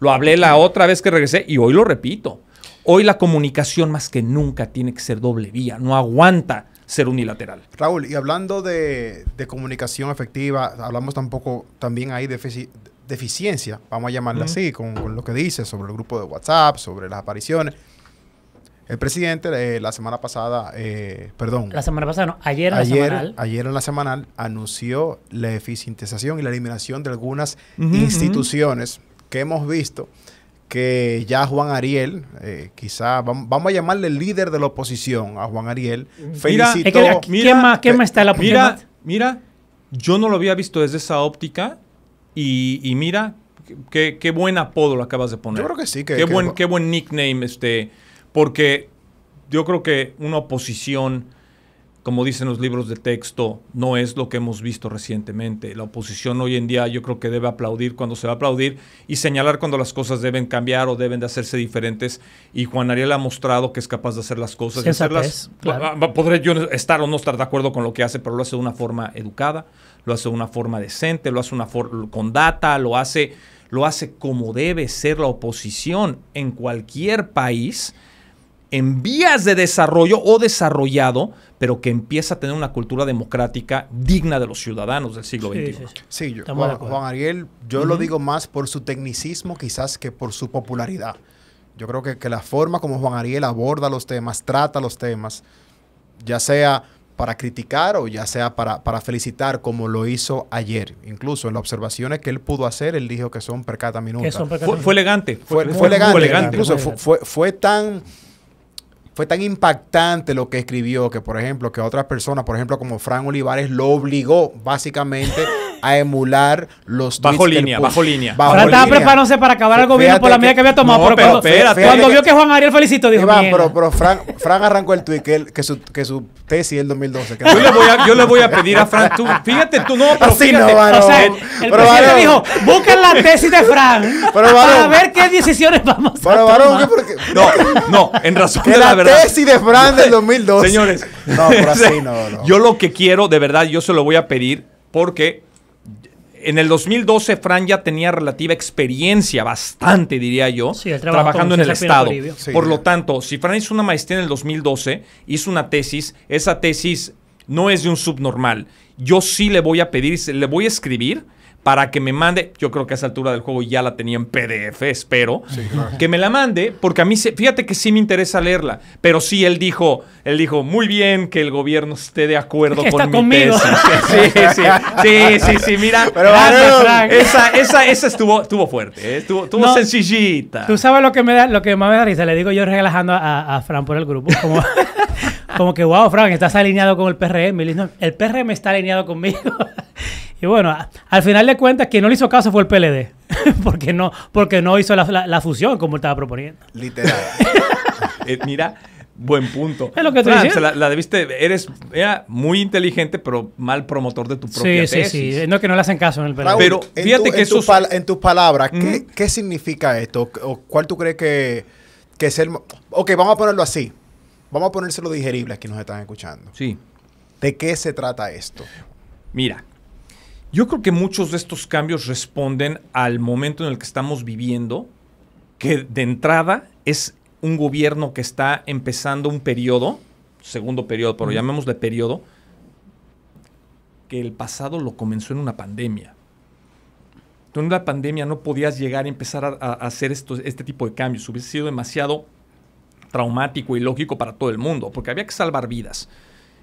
lo hablé la otra vez que regresé y hoy lo repito. Hoy la comunicación más que nunca tiene que ser doble vía, no aguanta ser unilateral. Raúl, y hablando de, comunicación efectiva, hablamos tampoco también ahí de deficiencia, vamos a llamarla así, con, lo que dices sobre el grupo de WhatsApp, sobre las apariciones. El presidente eh, la semana pasada, eh, perdón. La semana pasada, no, ayer en la semanal. Ayer en la semanal anunció la eficientización y la eliminación de algunas instituciones que hemos visto que ya Juan Ariel, eh, quizá vamos, a llamarle líder de la oposición a Juan Ariel, mira, mira, más, está la oposición? Mira, yo no lo había visto desde esa óptica y, mira qué, buen apodo lo acabas de poner. Yo creo que sí. Que, qué, buen, qué buen nickname este porque yo creo que una oposición, como dicen los libros de texto, no es lo que hemos visto recientemente. La oposición hoy en día yo creo que debe aplaudir cuando se va a aplaudir y señalar cuando las cosas deben cambiar o deben de hacerse diferentes. Y Juan Ariel ha mostrado que es capaz de hacer las cosas. Y hacerlas, ah, ah, Podré yo estar o no estar de acuerdo con lo que hace, pero lo hace de una forma educada, lo hace de una forma decente, lo hace una con data, lo hace, lo hace como debe ser la oposición en cualquier país en vías de desarrollo o desarrollado, pero que empieza a tener una cultura democrática digna de los ciudadanos del siglo XXI. Sí, Juan, Ariel, yo lo digo más por su tecnicismo quizás que por su popularidad. Yo creo que, que la forma como Juan Ariel aborda los temas, trata los temas, ya sea para criticar o ya sea para, para, felicitar, como lo hizo ayer. Incluso en las observaciones que él pudo hacer, él dijo que son percataminutas. Fue, fue, elegante. Fue, elegante, Incluso fue tan fue tan impactante lo que escribió que, por ejemplo, que otras personas, por ejemplo, como Fran Olivares, lo obligó básicamente a emular los bajo línea, bajo línea. Ahora estaba preparándose para acabar el gobierno por la medida que, había tomado. pero, cuando, vio que Juan Ariel Felicito dijo. Iván, pero, pero Fran, Fran, arrancó el tweet que, su, que su tesis del 2012. yo, le voy a, yo le voy a pedir a Fran, fíjate tú, no, pero fíjate. No, o sea, el, pero presidente dijo: busquen la tesis de Fran para ver qué decisiones vamos a tomar. no, no, en razón de la, verdad. La tesis de Fran del 2012. Señores, no, por así no. Yo lo que quiero, de verdad, yo se lo voy a pedir porque en el 2012 Fran ya tenía relativa experiencia, bastante diría yo, trabajando en el Estado. Por lo tanto, si Fran hizo una maestría en el 2012, hizo una tesis, esa tesis no es de un subnormal. Yo sí le voy a pedir, le voy a escribir para que me mande, yo creo que a esa altura del juego ya la tenía en PDF, espero, que me la mande, porque a mí, fíjate que sí me interesa leerla, pero sí él dijo, él dijo, muy bien que el gobierno esté de acuerdo con conmigo. tesis. Sí, sí, sí, sí, sí, mira, esa, esa, esa estuvo, estuvo fuerte, ¿eh? estuvo, sencillita. Tú sabes lo que me da, lo que más me da risa, le digo yo relajando a, a Fran por el grupo, como... como que, wow, Frank, estás alineado con el PRM. el PRM está alineado conmigo. Y bueno, al final de cuentas, quien no le hizo caso fue el PLD, porque no, porque no hizo la, fusión como estaba proponiendo. Literal. Eh, mira, buen punto. Es lo que tú dices la, debiste, eres muy inteligente, pero mal promotor de tu propia sí, Sí, sí, No que no le hacen caso en el PLD. pero fíjate que en tus palabras, ¿qué, significa esto? ¿O ¿Cuál tú crees que, que es el... Ok, vamos a ponerlo así. Vamos a ponérselo digerible a quienes nos están escuchando. Sí. ¿De qué se trata esto? Mira, yo creo que muchos de estos cambios responden al momento en el que estamos viviendo, que de entrada es un gobierno que está empezando un periodo, segundo periodo, pero llamémosle periodo, que el pasado lo comenzó en una pandemia. Tú en la pandemia no podías llegar a empezar a, hacer este tipo de cambios. Hubiese sido demasiado traumático y lógico para todo el mundo, porque había que salvar vidas.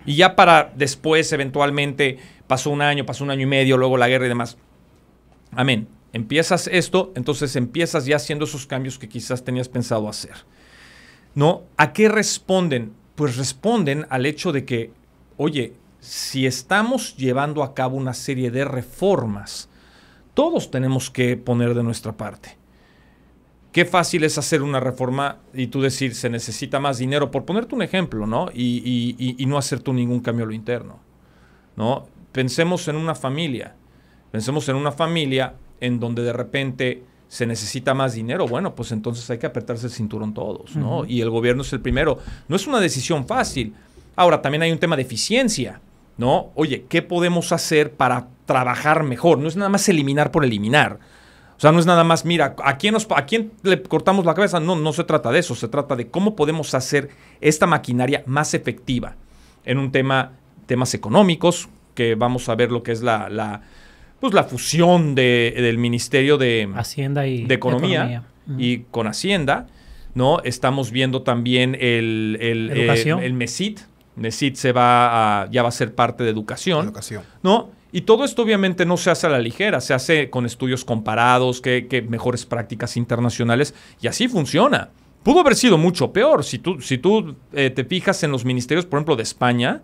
Y ya para después, eventualmente, pasó un año, pasó un año y medio, luego la guerra y demás. Amén. Empiezas esto, entonces empiezas ya haciendo esos cambios que quizás tenías pensado hacer. ¿No? ¿A qué responden? Pues responden al hecho de que, oye, si estamos llevando a cabo una serie de reformas, todos tenemos que poner de nuestra parte qué fácil es hacer una reforma y tú decir se necesita más dinero, por ponerte un ejemplo, ¿no? Y, y, y, no hacer tú ningún cambio a lo interno, ¿no? Pensemos en una familia, pensemos en una familia en donde de repente se necesita más dinero, bueno, pues entonces hay que apretarse el cinturón todos, ¿no? Y el gobierno es el primero. No es una decisión fácil. Ahora, también hay un tema de eficiencia, ¿no? Oye, ¿qué podemos hacer para trabajar mejor? No es nada más eliminar por eliminar. O sea, no es nada más, mira, ¿a quién, nos, ¿a quién le cortamos la cabeza? No, no se trata de eso, se trata de cómo podemos hacer esta maquinaria más efectiva en un tema, temas económicos, que vamos a ver lo que es la, pues, la fusión del Ministerio de Hacienda y de Economía, y con Hacienda, ¿no? Estamos viendo también el, el, eh, el, MESIT. MESIT se va ya va a ser parte de educación, educación. ¿no? Y todo esto obviamente no se hace a la ligera, se hace con estudios comparados, que, mejores prácticas internacionales, y así funciona. Pudo haber sido mucho peor. Si tú, si tú eh, te fijas en los ministerios, por ejemplo, de España,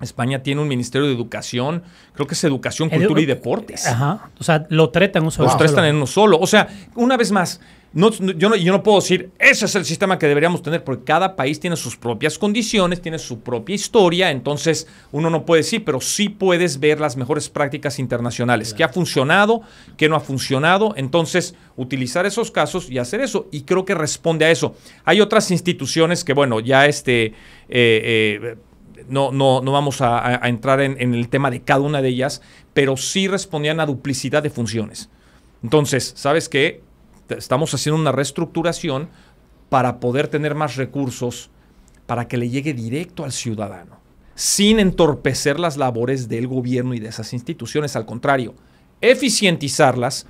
España tiene un ministerio de educación, creo que es educación, cultura y eh, deportes. Ajá. O sea, lo tratan. un solo. Los tratan en uno solo. O sea, una vez más, yo, no, yo no puedo decir, ese es el sistema que deberíamos tener, porque cada país tiene sus propias condiciones, tiene su propia historia, entonces uno no puede decir, pero sí puedes ver las mejores prácticas internacionales, qué ha funcionado, qué no ha funcionado, entonces utilizar esos casos y hacer eso, y creo que responde a eso. Hay otras instituciones que, bueno, ya este... Eh, eh, no, no, no, vamos a, entrar en, en, el tema de cada una de ellas, pero sí respondían a duplicidad de funciones. Entonces, ¿sabes qué? estamos haciendo una reestructuración para poder tener más recursos para que le llegue directo al ciudadano, sin entorpecer las labores del gobierno y de esas instituciones, al contrario, eficientizarlas,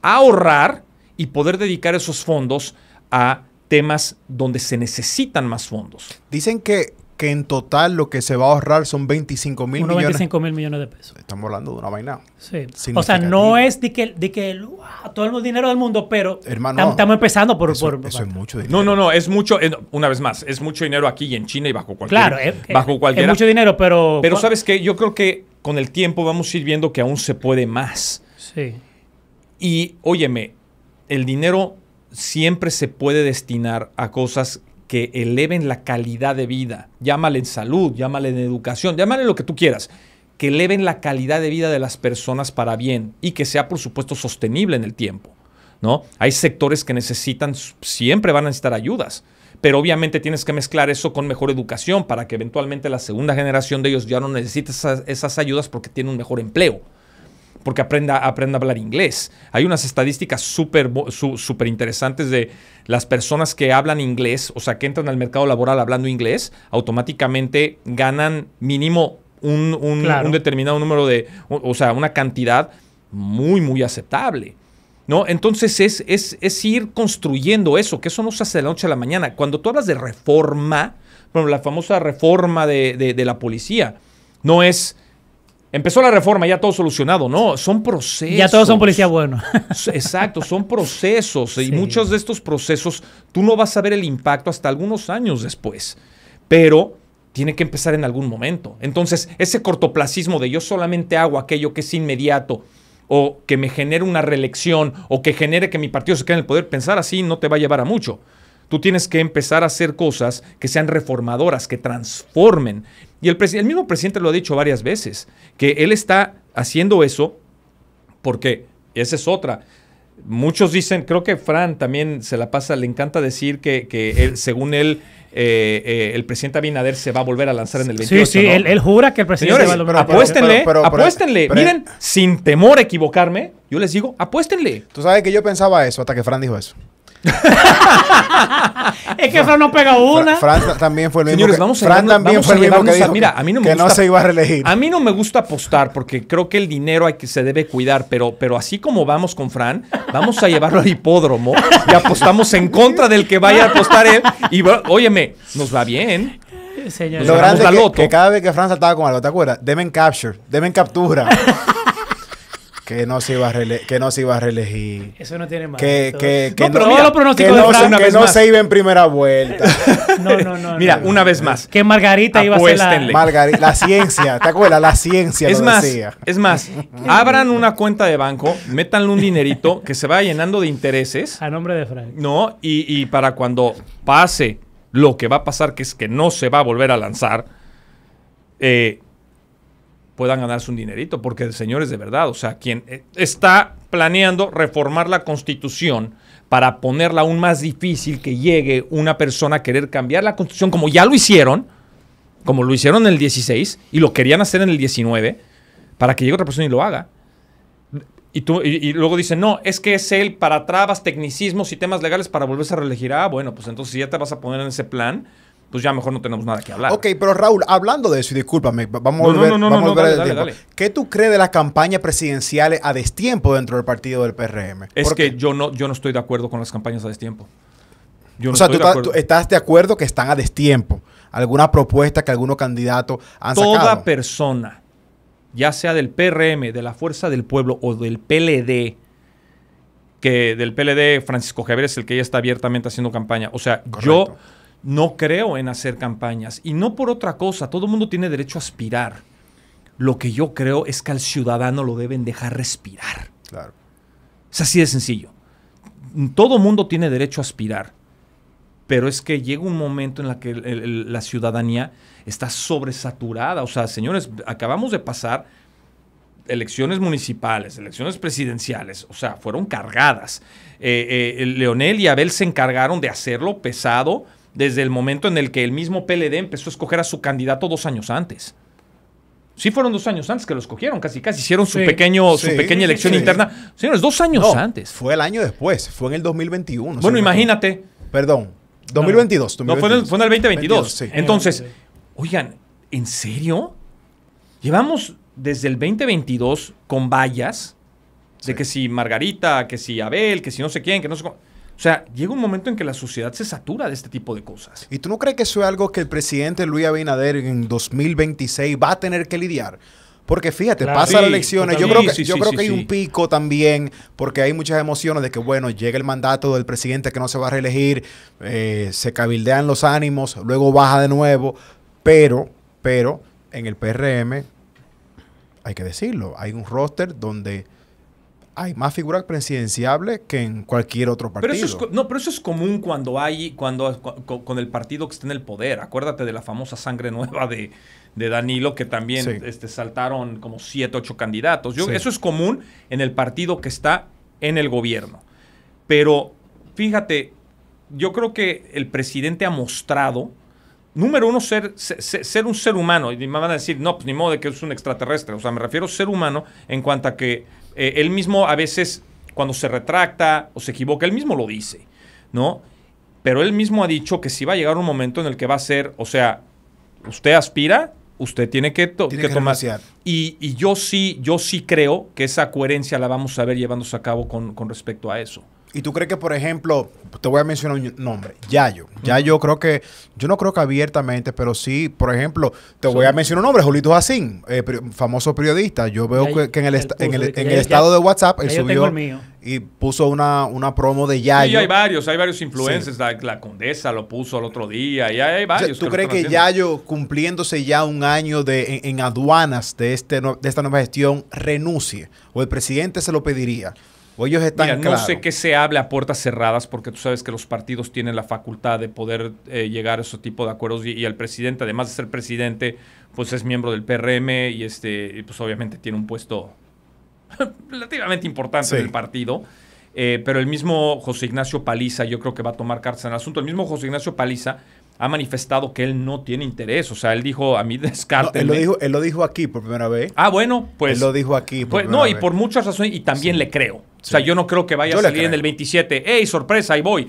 ahorrar y poder dedicar esos fondos a temas donde se necesitan más fondos. Dicen que que en total lo que se va a ahorrar son 25 mil millones. 25 mil millones de pesos. Estamos hablando de una vaina. Sí. O sea, no es de que, todo el dinero del mundo, pero Hermano, estamos empezando por... Eso, es mucho dinero. No, no, no, es mucho, eh, una vez más, es mucho dinero aquí y en China y bajo cualquier... Claro, es, bajo cualquiera. es mucho dinero, pero... Pero sabes que yo creo que con el tiempo vamos a ir viendo que aún se puede más. Sí. Y óyeme, el dinero siempre se puede destinar a cosas que eleven la calidad de vida. Llámale en salud, llámale en educación, llámale lo que tú quieras. Que eleven la calidad de vida de las personas para bien y que sea, por supuesto, sostenible en el tiempo. ¿no? Hay sectores que necesitan, siempre van a necesitar ayudas pero obviamente tienes que mezclar eso con mejor educación para que eventualmente la segunda generación de ellos ya no necesite esas, esas, ayudas porque tiene un mejor empleo porque aprenda, aprenda a hablar inglés. Hay unas estadísticas súper super interesantes de las personas que hablan inglés, o sea, que entran al mercado laboral hablando inglés, automáticamente ganan mínimo un, determinado número de, o, sea, una cantidad muy, muy aceptable. ¿No? Entonces es, es, ir construyendo eso, que eso no se hace de la noche a la mañana. Cuando tú hablas de reforma, bueno, la famosa reforma de la policía, no es Empezó la reforma, ya todo solucionado. No, son procesos. Ya todos son policía buenos. Exacto, son procesos. Y muchos de estos procesos tú no vas a ver el impacto hasta algunos años después. Pero tiene que empezar en algún momento. Entonces, ese cortoplacismo de yo solamente hago aquello que es inmediato o que me genere una reelección o que genere que mi partido se quede en el poder, pensar así no te va a llevar a mucho. Tú tienes que empezar a hacer cosas que sean reformadoras, que transformen, y el, mismo presidente lo ha dicho varias veces, que él está haciendo eso porque esa es otra. Muchos dicen, creo que Fran también se la pasa, le encanta decir que, según él, eh, eh, el presidente Abinader se va a volver a lanzar en el 28. Sí, sí, él, jura que el presidente va a volver a Apuéstenle, apuéstenle. Miren, eh, sin temor a equivocarme, yo les digo, apuéstenle. Tú sabes que yo pensaba eso hasta que Fran dijo eso. es que Fran no pega una. Fran también fue el mismo. Fran también fue el mismo que mira, a mí no me se iba a reelegir. A mí no me gusta apostar porque creo que el dinero hay que, se debe cuidar, pero, pero así como vamos con Fran, vamos a llevarlo al hipódromo y apostamos en contra del que vaya a apostar él. Y óyeme, nos va bien. Lo grande que, cada vez que Fran saltaba con algo, ¿te acuerdas? Demen capture, deben captura. que no se iba a, que no se iba a reelegir. Eso no tiene más. Que, que, no, se iba en primera vuelta. no, no, no. Mira, una vez más. Que Margarita iba a ser la... la ciencia, ¿te acuerdas? La ciencia es más, Es más, abran una cuenta de banco, métanle un dinerito que se vaya llenando de intereses. A nombre de Frank. No, y, y para cuando pase lo que va a pasar, que es que no se va a volver a lanzar, eh, puedan ganarse un dinerito, porque el señor es de verdad, o sea, quien eh, está planeando reformar la constitución para ponerla aún más difícil que llegue una persona a querer cambiar la constitución, como ya lo hicieron, como lo hicieron en el 16 y lo querían hacer en el 19, para que llegue otra persona y lo haga. Y, tú, y, luego dicen, no, es que es él para trabas, tecnicismos y temas legales para volverse a reelegir. Ah, bueno, pues entonces ya te vas a poner en ese plan, pues ya mejor no tenemos nada que hablar. Ok, pero Raúl, hablando de eso, y discúlpame, vamos a volver, vamos a volver dale, tiempo. ¿Qué tú crees de las campañas presidenciales a destiempo dentro del partido del PRM? Es que yo no, yo no estoy de acuerdo con las campañas a destiempo. o sea, tú, estás de acuerdo que están a destiempo. Alguna propuesta que algunos candidato han sacado. Toda persona, ya sea del PRM, de la Fuerza del Pueblo o del PLD, que del PLD Francisco Javier es el que ya está abiertamente haciendo campaña. O sea, yo no creo en hacer campañas. Y no por otra cosa, todo el mundo tiene derecho a aspirar. Lo que yo creo es que al ciudadano lo deben dejar respirar. Claro. Es así de sencillo. Todo mundo tiene derecho a aspirar, pero es que llega un momento en la que la ciudadanía está sobresaturada. O sea, señores, acabamos de pasar elecciones municipales, elecciones presidenciales, o sea, fueron cargadas. Eh, eh, Leonel y Abel se encargaron de hacerlo pesado desde el momento en el que el mismo PLD empezó a escoger a su candidato dos años antes. Sí fueron dos años antes que lo escogieron, casi casi hicieron su, pequeño, su pequeña elección interna. Señores, dos años antes. Fue el año después, fue en el 2021. Bueno, imagínate. Perdón, 2022. No, fue, en el, 2022. Entonces, oigan, ¿en serio? Llevamos desde el 2022 con vallas de que si Margarita, que si Abel, que si no sé quién, que no sé cómo. O sea, llega un momento en que la sociedad se satura de este tipo de cosas. ¿Y tú no crees que eso es algo que el presidente Luis Abinader en 2026 va a tener que lidiar? Porque fíjate, pasan pasa las elecciones. Yo creo que, hay un pico también, porque hay muchas emociones de que, bueno, llega el mandato del presidente que no se va a reelegir, eh, se cabildean los ánimos, luego baja de nuevo. Pero, pero, en el PRM, hay que decirlo, hay un roster donde hay más figuras presidenciables que en cualquier otro partido. Pero eso no, pero eso es común cuando hay, cuando con el partido que está en el poder. Acuérdate de la famosa sangre nueva de, Danilo, que también este, saltaron como siete, ocho candidatos. Yo, Eso es común en el partido que está en el gobierno. Pero fíjate, yo creo que el presidente ha mostrado, número uno, ser, ser, un ser humano. Y me van a decir, no, pues ni modo de que es un extraterrestre. O sea, me refiero a ser humano en cuanto a que eh, él mismo a veces, cuando se retracta o se equivoca, él mismo lo dice, ¿no? Pero él mismo ha dicho que si va a llegar un momento en el que va a ser, o sea, usted aspira, usted tiene que, que, tomar. Y, yo sí, yo sí creo que esa coherencia la vamos a ver llevándose a cabo con respecto a eso. ¿Y tú crees que, por ejemplo, te voy a mencionar un nombre, Yayo? Yayo creo que, yo no creo que abiertamente, pero sí, por ejemplo, te voy a mencionar un nombre, Julito Jacín, eh, famoso periodista. Yo veo que, en el, estado de WhatsApp él subió y puso una, promo de Yayo. hay varios, hay varios influencers. La, Condesa lo puso el otro día, y hay, varios. ¿Tú crees que, Yayo, cumpliéndose ya un año de, en, aduanas de, este, de esta nueva gestión, renuncie? ¿O el presidente se lo pediría? no sé qué se hable a puertas cerradas, porque tú sabes que los partidos tienen la facultad de poder eh, llegar a ese tipo de acuerdos y, el presidente, además de ser presidente, pues es miembro del PRM y este, pues obviamente tiene un puesto relativamente importante en el partido. Eh, pero el mismo José Ignacio Paliza, yo creo que va a tomar cartas en el asunto. El mismo José Ignacio Paliza ha manifestado que él no tiene interés. O sea, él dijo, a mí descarte. él, lo dijo, él lo dijo aquí por primera vez. Ah, bueno, pues. Él lo dijo aquí. Por pues, no, y por muchas razones, y también le creo. O sea, yo no creo que vaya a salir en el 27, ¡Ey, sorpresa, ahí voy!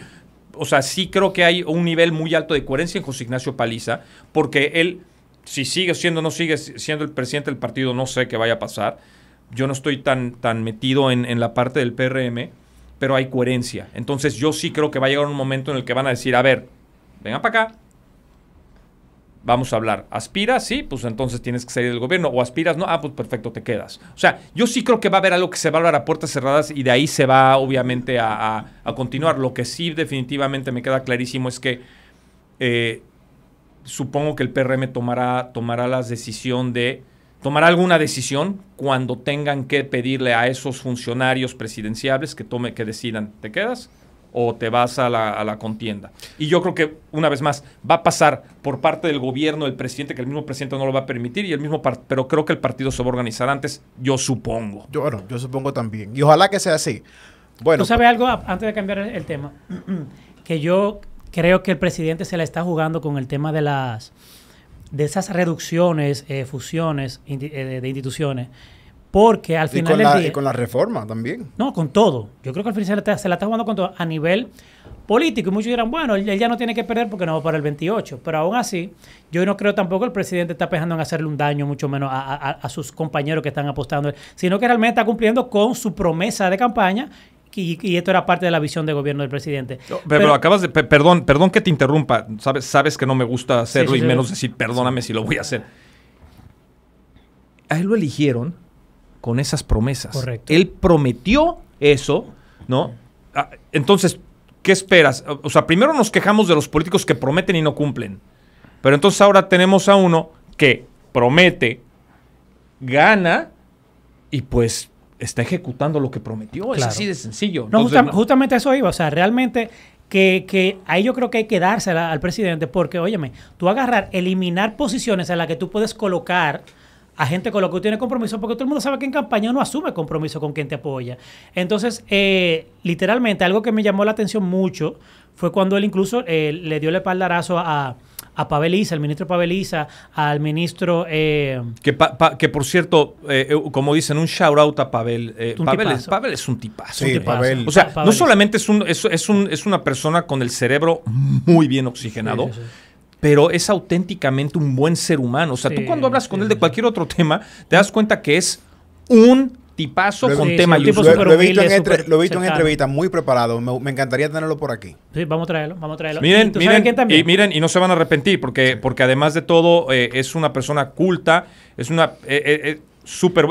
O sea, sí creo que hay un nivel muy alto de coherencia en José Ignacio Paliza, porque él, si sigue siendo o no sigue siendo el presidente del partido, no sé qué vaya a pasar. Yo no estoy tan, tan metido en, en la parte del PRM, pero hay coherencia. Entonces yo sí creo que va a llegar un momento en el que van a decir, a ver, vengan para acá, vamos a hablar. ¿Aspiras? Sí, pues entonces tienes que salir del gobierno. ¿O aspiras? No, ah, pues perfecto, te quedas. O sea, yo sí creo que va a haber algo que se va a hablar a puertas cerradas y de ahí se va obviamente a, continuar. Lo que sí definitivamente me queda clarísimo es que eh, supongo que el PRM tomará, tomará la decisión de... Tomará alguna decisión cuando tengan que pedirle a esos funcionarios presidenciales que, tome, que decidan, ¿te quedas? o te vas a la, contienda. Y yo creo que, una vez más, va a pasar por parte del gobierno, del presidente, que el mismo presidente no lo va a permitir, y el mismo pero creo que el partido se va a organizar antes, yo supongo. Yo, bueno, yo supongo también. Y ojalá que sea así. Bueno. ¿Tú sabes algo, antes de cambiar el tema? que yo creo que el presidente se la está jugando con el tema de las de esas reducciones, eh, fusiones eh, de instituciones porque al final. Con la, con la reforma también. No, con todo. Yo creo que al final se la está, jugando con a nivel político. Y muchos dirán, bueno, él, ya no tiene que perder porque no va para el 28. Pero aún así, yo no creo tampoco el presidente está pensando en hacerle un daño, mucho menos a, sus compañeros que están apostando, sino que realmente está cumpliendo con su promesa de campaña y, esto era parte de la visión de gobierno del presidente. Pero, acabas de, perdón, perdón que te interrumpa, sabes, sabes que no me gusta hacerlo y menos decir perdóname si lo voy a hacer. A él lo eligieron con esas promesas. Correcto. Él prometió eso, ¿no? Ah, entonces, ¿qué esperas? O sea, primero nos quejamos de los políticos que prometen y no cumplen. Pero entonces ahora tenemos a uno que promete, gana y pues está ejecutando lo que prometió. Claro. Es así de sencillo. No, justamente eso iba. O sea, realmente que, ahí yo creo que hay que dársela al presidente porque, óyeme, tú agarrar, eliminar posiciones en las que tú puedes colocar a gente con lo que tiene compromiso, porque todo el mundo sabe que en campaña no asume compromiso con quien te apoya. Entonces, eh, literalmente, algo que me llamó la atención mucho fue cuando él incluso eh, le dio el espaldarazo a, a Paveliza, al ministro Paveliza, al ministro... Eh, que, por cierto, como dicen, un shout out a Pavel. Pavel, es, un tipazo. O sea, no solamente es, un, es, una persona con el cerebro muy bien oxigenado, pero es auténticamente un buen ser humano. O sea, tú cuando hablas con él de cualquier otro tema, te das cuenta que es un tipazo con tema. Tipo lo, he visto en, entrevista, muy preparado. Me, encantaría tenerlo por aquí. Sí, vamos a traerlo, vamos a traerlo. Miren, ¿Y también. y, miren y no se van a arrepentir porque, porque además de todo eh, es una persona culta, es una... Eh, eh,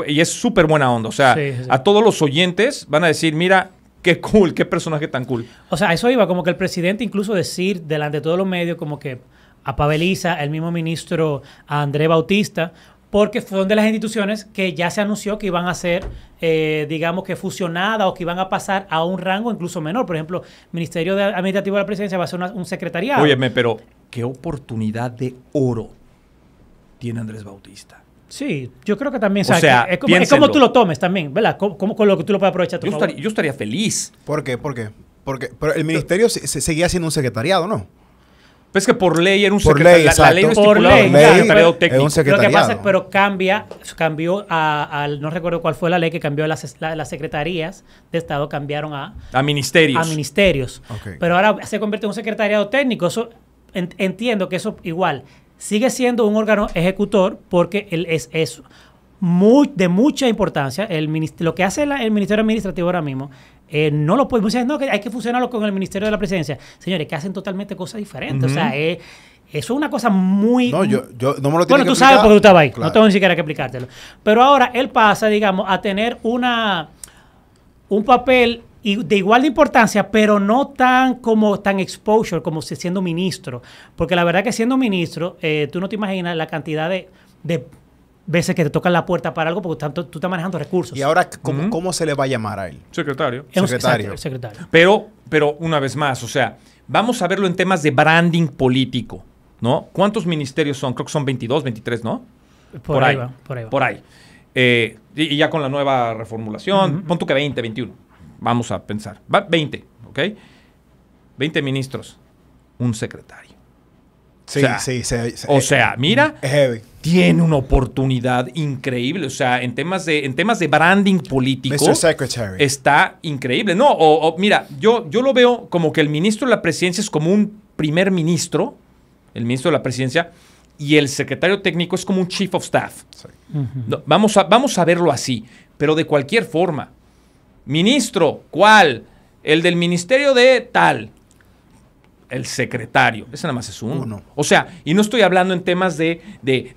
y es súper buena onda. O sea, a todos los oyentes van a decir, mira, qué cool, qué personaje tan cool. O sea, eso iba como que el presidente incluso decir delante de todos los medios como que a Paveliza, el mismo ministro a Bautista, porque son de las instituciones que ya se anunció que iban a ser, eh, digamos que fusionadas o que iban a pasar a un rango incluso menor. Por ejemplo, Ministerio Administrativo de la Presidencia va a ser un secretariado. Óyeme, pero qué oportunidad de oro tiene Andrés Bautista. Sí, yo creo que también o sea, es, como, tú lo tomes también, ¿verdad? Como, con lo que tú lo puedes aprovechar. Yo estaría, yo estaría feliz. ¿Por qué? ¿Por qué? Porque pero el ministerio seguía siendo un secretariado, ¿no? Es que por ley era un por secretario. Ley, la, la, ley por ley, por un secretariado. Lo que pasa pero cambia, cambió a, no recuerdo cuál fue la ley que cambió las, las secretarías de Estado, cambiaron a... A ministerios. A ministerios. Pero ahora se convierte en un secretariado técnico. Eso entiendo que eso igual sigue siendo un órgano ejecutor porque él es eso. Muy, de mucha importancia, lo que hace el Ministerio Administrativo ahora mismo eh, no lo podemos decir, no, que hay que fusionarlo con el Ministerio de la Presidencia. Señores, que hacen totalmente cosas diferentes. O sea, eh, eso es una cosa muy. No, yo, no me lo Bueno, tú sabes porque tú estabas ahí. No tengo ni siquiera que explicártelo. Pero ahora él pasa, digamos, a tener una un papel de igual de importancia, pero no tan como tan exposure como siendo ministro. Porque la verdad que siendo ministro, eh, tú no te imaginas la cantidad de, de veces que te tocan la puerta para algo porque tanto, tú estás manejando recursos. ¿Y ahora cómo, cómo se le va a llamar a él? Secretario. secretario. secretario. Pero, pero una vez más, o sea, vamos a verlo en temas de branding político, ¿no? ¿Cuántos ministerios son? Creo que son 22, 23, ¿no? Por, ahí, va, por ahí va. Eh, y, ya con la nueva reformulación, uh que 20, 21. Vamos a pensar. Va 20, ¿ok? 20 ministros, un secretario. Sí, o sea, sí, o sea eh, mira, tiene una oportunidad increíble. O sea, en temas de, en temas de branding político, está increíble. No, o, mira, yo, yo lo veo como que el ministro de la presidencia es como un primer ministro, el ministro de la presidencia, y el secretario técnico es como un chief of staff. vamos, a, vamos a verlo así, pero de cualquier forma. Ministro, ¿cuál? El del ministerio de tal el secretario. Ese nada más es uno. O sea, y no estoy hablando en temas de,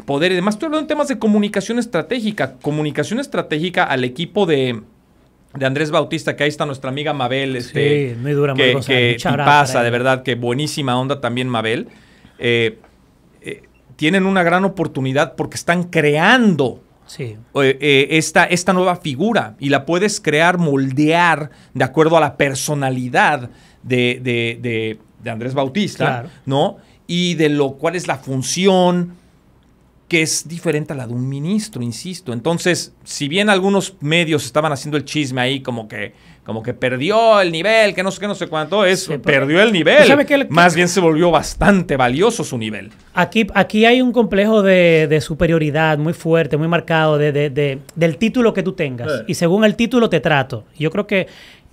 poder y demás, estoy hablando en temas de comunicación estratégica. Comunicación estratégica al equipo de, Andrés Bautista, que ahí está nuestra amiga Mabel. Este, sí, muy dura Que, que pasa, de verdad, que buenísima onda también Mabel. Eh, eh, tienen una gran oportunidad porque están creando eh, esta, esta nueva figura y la puedes crear, moldear de acuerdo a la personalidad de, Andrés Bautista, ¿no? Y de lo cual es la función que es diferente a la de un ministro, insisto. Entonces, si bien algunos medios estaban haciendo el chisme ahí como que como que perdió el nivel, que no sé qué, no sé cuánto, es perdió el nivel. Más bien se volvió bastante valioso su nivel. Aquí, aquí hay un complejo de, superioridad muy fuerte, muy marcado, de, del título que tú tengas. Eh. Y según el título te trato. Yo creo que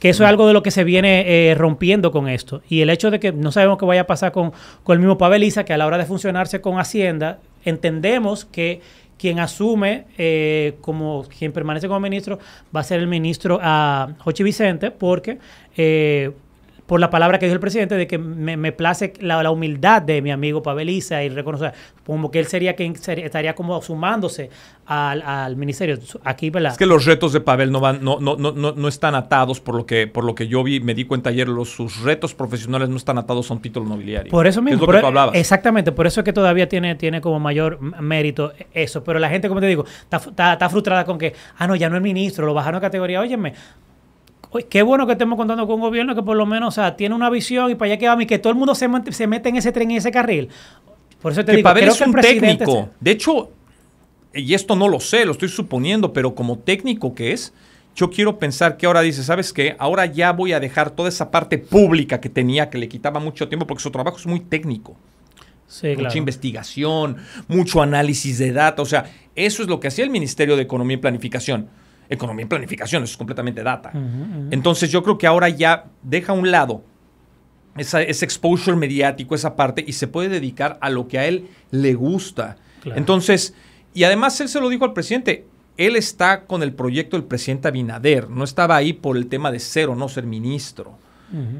que eso es algo de lo que se viene eh, rompiendo con esto. Y el hecho de que no sabemos qué vaya a pasar con, el mismo Pabeliza, que a la hora de funcionarse con Hacienda, entendemos que quien asume eh, como quien permanece como ministro va a ser el ministro a Jochi Vicente, porque eh, por la palabra que dijo el presidente de que me, place la, humildad de mi amigo Pavel y reconocer, como que él sería quien estaría como sumándose al, ministerio. Aquí, Es que los retos de Pavel no van, no, no, no, no están atados por lo que, por lo que yo vi, me di cuenta ayer, los, sus retos profesionales no están atados a un título nobiliario. Por eso mismo. exactamente, por eso es que todavía tiene, tiene como mayor mérito eso. Pero la gente, como te digo, está, frustrada con que, ah, no, ya no es ministro, lo bajaron a categoría, óyeme qué bueno que estemos contando con un gobierno que por lo menos tiene una visión y para allá que vamos y que todo el mundo se, se mete en ese tren y ese carril. Por eso te que digo, es un técnico. De hecho, y esto no lo sé, lo estoy suponiendo, pero como técnico que es, yo quiero pensar que ahora dice, ¿sabes qué? Ahora ya voy a dejar toda esa parte pública que tenía, que le quitaba mucho tiempo, porque su trabajo es muy técnico. mucha investigación, mucho análisis de datos. O sea, eso es lo que hacía el Ministerio de Economía y Planificación economía y planificación, eso es completamente data. Entonces yo creo que ahora ya deja a un lado ese exposure mediático, esa parte, y se puede dedicar a lo que a él le gusta. Entonces, y además él se lo dijo al presidente, él está con el proyecto del presidente Abinader, no estaba ahí por el tema de ser o no ser ministro.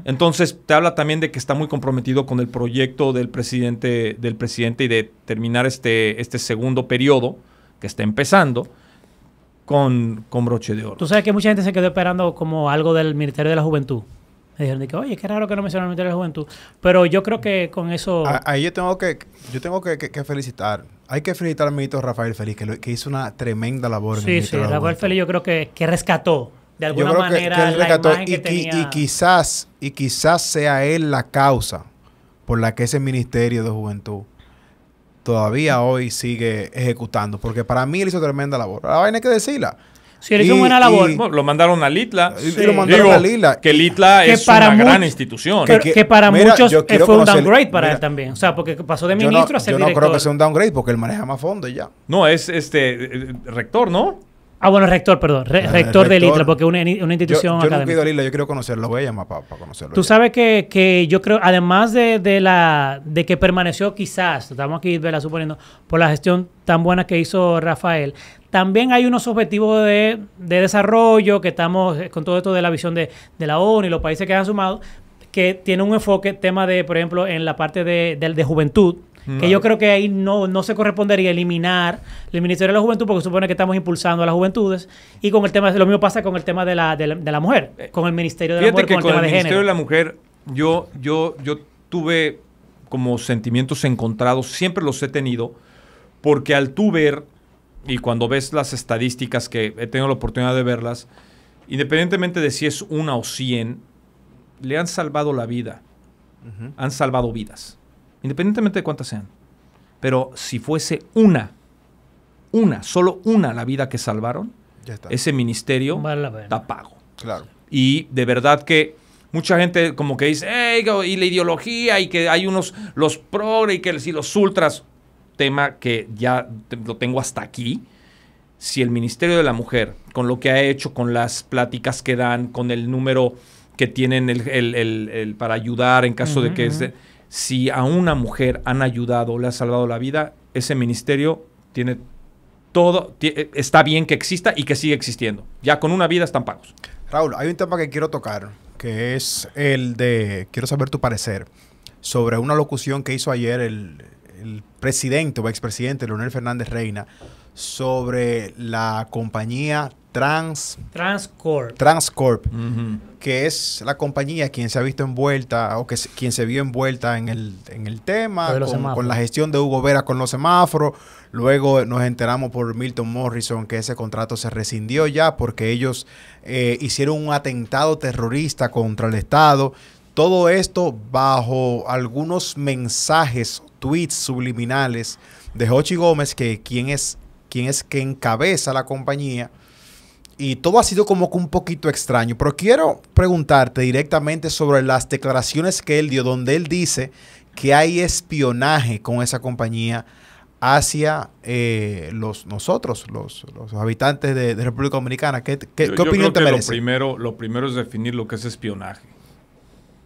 Entonces te habla también de que está muy comprometido con el proyecto del presidente, del presidente y de terminar este, este segundo periodo que está empezando con, con broche de oro. Tú sabes que mucha gente se quedó esperando como algo del Ministerio de la Juventud. Me dijeron que, oye, qué raro que no mencionan el Ministerio de la Juventud. Pero yo creo que con eso. ahí yo tengo que, yo tengo que, felicitar. Hay que felicitar al ministro Rafael Félix, que, hizo una tremenda labor. Sí, en el sí, Rafael yo creo que, rescató de alguna manera. y quizás, y quizás sea él la causa por la que ese Ministerio de Juventud todavía hoy sigue ejecutando. Porque para mí él hizo tremenda labor. La vaina hay que decirla. Sí, él hizo buena labor. lo mandaron a Litla. Sí. lo mandaron a Litla. Que Litla es una gran institución. Que, para muchos eh, fue un downgrade para él también. O sea, porque pasó de ministro a ser director. Yo no creo que sea un downgrade porque él maneja más fondos ya. No, es este eh, eh, rector, ¿no? Ah, bueno, rector, perdón. Ah, rector, del ITRA, porque una, una institución yo, yo académica. Yo yo quiero conocerlo. Voy a llamar para, conocerlo. Tú sabes que, que, yo creo, además de, de, la, de que permaneció quizás, estamos aquí suponiendo, por la gestión tan buena que hizo Rafael, también hay unos objetivos de, desarrollo que estamos, eh, con todo esto de la visión de, de la ONU y los países que han sumado, que tiene un enfoque, tema de, por ejemplo, en la parte de, de, de juventud, que yo creo que ahí no, no se correspondería eliminar el Ministerio de la Juventud porque supone que estamos impulsando a las juventudes. Y con el tema, lo mismo pasa con el tema de la, de la, mujer, eh, con el Ministerio de la Mujer, con, el, el Ministerio de la Mujer, yo, yo, yo tuve como sentimientos encontrados, siempre los he tenido, porque al tú ver, y cuando ves las estadísticas que he tenido la oportunidad de verlas, independientemente de si es una o cien, le han salvado la vida. Han salvado vidas independientemente de cuántas sean. Pero si fuese una, una, solo una la vida que salvaron, ese ministerio da pago. Claro. Y de verdad que mucha gente como que dice, y la ideología, y que hay unos, los progres y que los ultras, tema que ya lo tengo hasta aquí. Si el Ministerio de la Mujer, con lo que ha hecho, con las pláticas que dan, con el número que tienen el, para ayudar en caso de que... se si a una mujer han ayudado, le ha salvado la vida, ese ministerio tiene todo, eh, está bien que exista y que sigue existiendo. Ya con una vida están pagos. Raúl, hay un tema que quiero tocar, que es el de, quiero saber tu parecer, sobre una locución que hizo ayer el, presidente o expresidente Leonel Fernández Reina sobre la compañía Trans... Transcorp. Transcorp. Uh que es la compañía quien se ha visto envuelta o que quien se vio envuelta en el, tema, con, la gestión de Hugo Vera con los semáforos. Luego nos enteramos por Milton Morrison que ese contrato se rescindió ya porque ellos eh, hicieron un atentado terrorista contra el Estado. Todo esto bajo algunos mensajes, tweets subliminales de Hochi Gómez, que quien es, quien es que encabeza la compañía y todo ha sido como un poquito extraño, pero quiero preguntarte directamente sobre las declaraciones que él dio, donde él dice que hay espionaje con esa compañía hacia eh, los, nosotros, los, habitantes de, República Dominicana. ¿Qué, qué, opinión te que merece? Lo primero, lo primero es definir lo que es espionaje.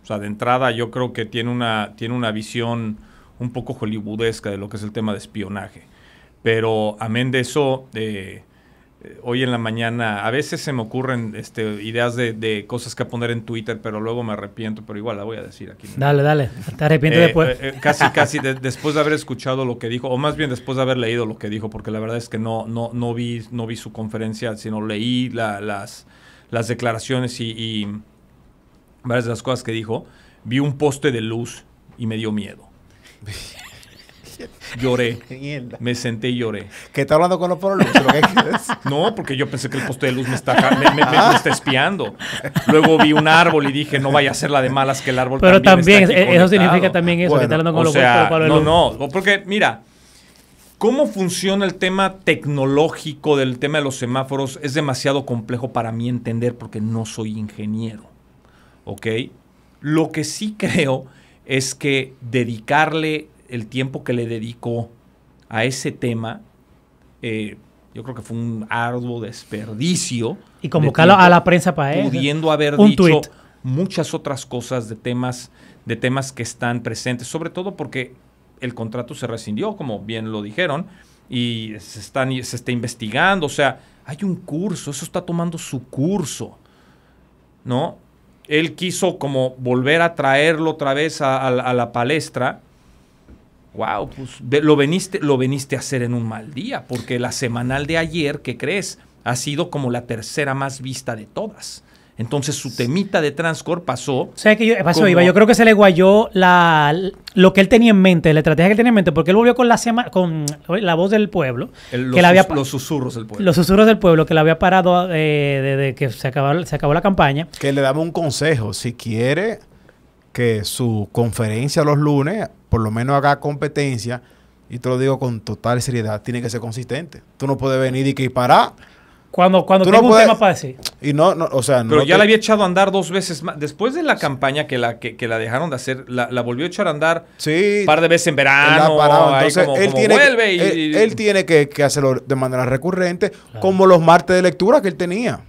O sea, de entrada yo creo que tiene una, tiene una visión un poco hollywoodesca de lo que es el tema de espionaje. Pero amén de eso... Eh, eh, hoy en la mañana, a veces se me ocurren este, ideas de, cosas que poner en Twitter, pero luego me arrepiento, pero igual la voy a decir aquí. Dale, dale, te arrepiento eh, después. Eh, casi, casi después de haber escuchado lo que dijo, o más bien después de haber leído lo que dijo, porque la verdad es que no, no, no, vi, no vi su conferencia, sino leí las, declaraciones y, y, varias de las cosas que dijo. Vi un poste de luz y me dio miedo. Lloré. me senté y lloré. ¿Qué está hablando con los poros no, porque yo pensé que el poste de luz me está, me, ah. está espiando. Luego vi un árbol y dije, no vaya a ser la de malas que el árbol Pero también, eh, eso significa también eso, que está hablando con los poros No, no, porque mira, cómo funciona el tema tecnológico del tema de los semáforos es demasiado complejo para mí entender porque no soy ingeniero. ¿Ok? Lo que sí creo es que dedicarle el tiempo que le dedicó a ese tema, eh, yo creo que fue un arduo desperdicio. Y convocarlo a la prensa para él. Pudiendo haber dicho muchas otras cosas de temas, de temas que están presentes, sobre todo porque el contrato se rescindió, como bien lo dijeron, y se, están, se está investigando. O sea, hay un curso, eso está tomando su curso, ¿no? Él quiso como volver a traerlo otra vez a la palestra wow, pues lo, veniste, lo veniste a hacer en un mal día, porque la semanal de ayer, ¿qué crees? Ha sido como la tercera más vista de todas. Entonces su temita de Transcor pasó. O sea, que yo, pasó, Iba. Yo creo que se le guayó la, lo que él tenía en mente, la estrategia que él tenía en mente, porque él volvió con la, con la voz del pueblo. los, que la había, los susurros del pueblo. Los susurros del pueblo, que la había parado eh, de desde que se acabó, se acabó la campaña. Que le daba un consejo. Si quiere que su conferencia los lunes por lo menos haga competencia, y te lo digo con total seriedad, tiene que ser consistente. Tú no puedes venir y que parar. Cuando, cuando tengo un tema para Y no, Pero ya le la había echado a andar dos veces más. Después de la campaña que la, que, la dejaron de hacer, la, volvió a echar a andar sí, un par de veces en verano. Entonces, él, tiene, él, tiene que, hacerlo de manera recurrente, como los martes de lectura que él tenía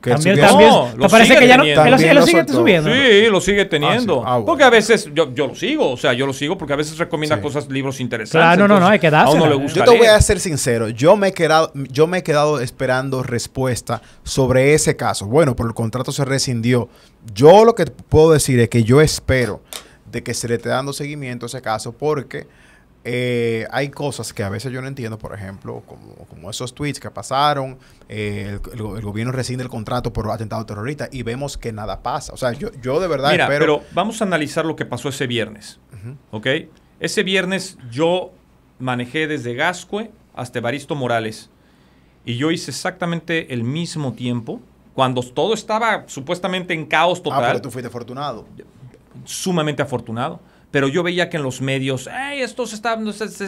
también, también lo parece que ya lo, sigue subiendo. Sí, lo sigue teniendo. Ah, ah, porque a veces yo, lo sigo, o sea, yo lo sigo porque a veces recomienda cosas, libros interesantes. Claro, no, no, no, hay que Yo te voy a ser sincero, yo me he quedado, yo me he quedado esperando respuesta sobre ese caso. Bueno, pero el contrato se rescindió. Yo lo que puedo decir es que yo espero de que se le esté dando seguimiento a ese caso porque eh, hay cosas que a veces yo no entiendo, por ejemplo, como, esos tweets que pasaron, eh, el, gobierno rescinde el contrato por atentado terrorista y vemos que nada pasa. O sea, yo, de verdad Mira, pero vamos a analizar lo que pasó ese viernes, ¿ok? Ese viernes yo manejé desde Gascue hasta Evaristo Morales y yo hice exactamente el mismo tiempo cuando todo estaba supuestamente en caos ah, total. Ah, pero tú fuiste afortunado. Sumamente afortunado pero yo veía que en los medios, ¡ay! esto se está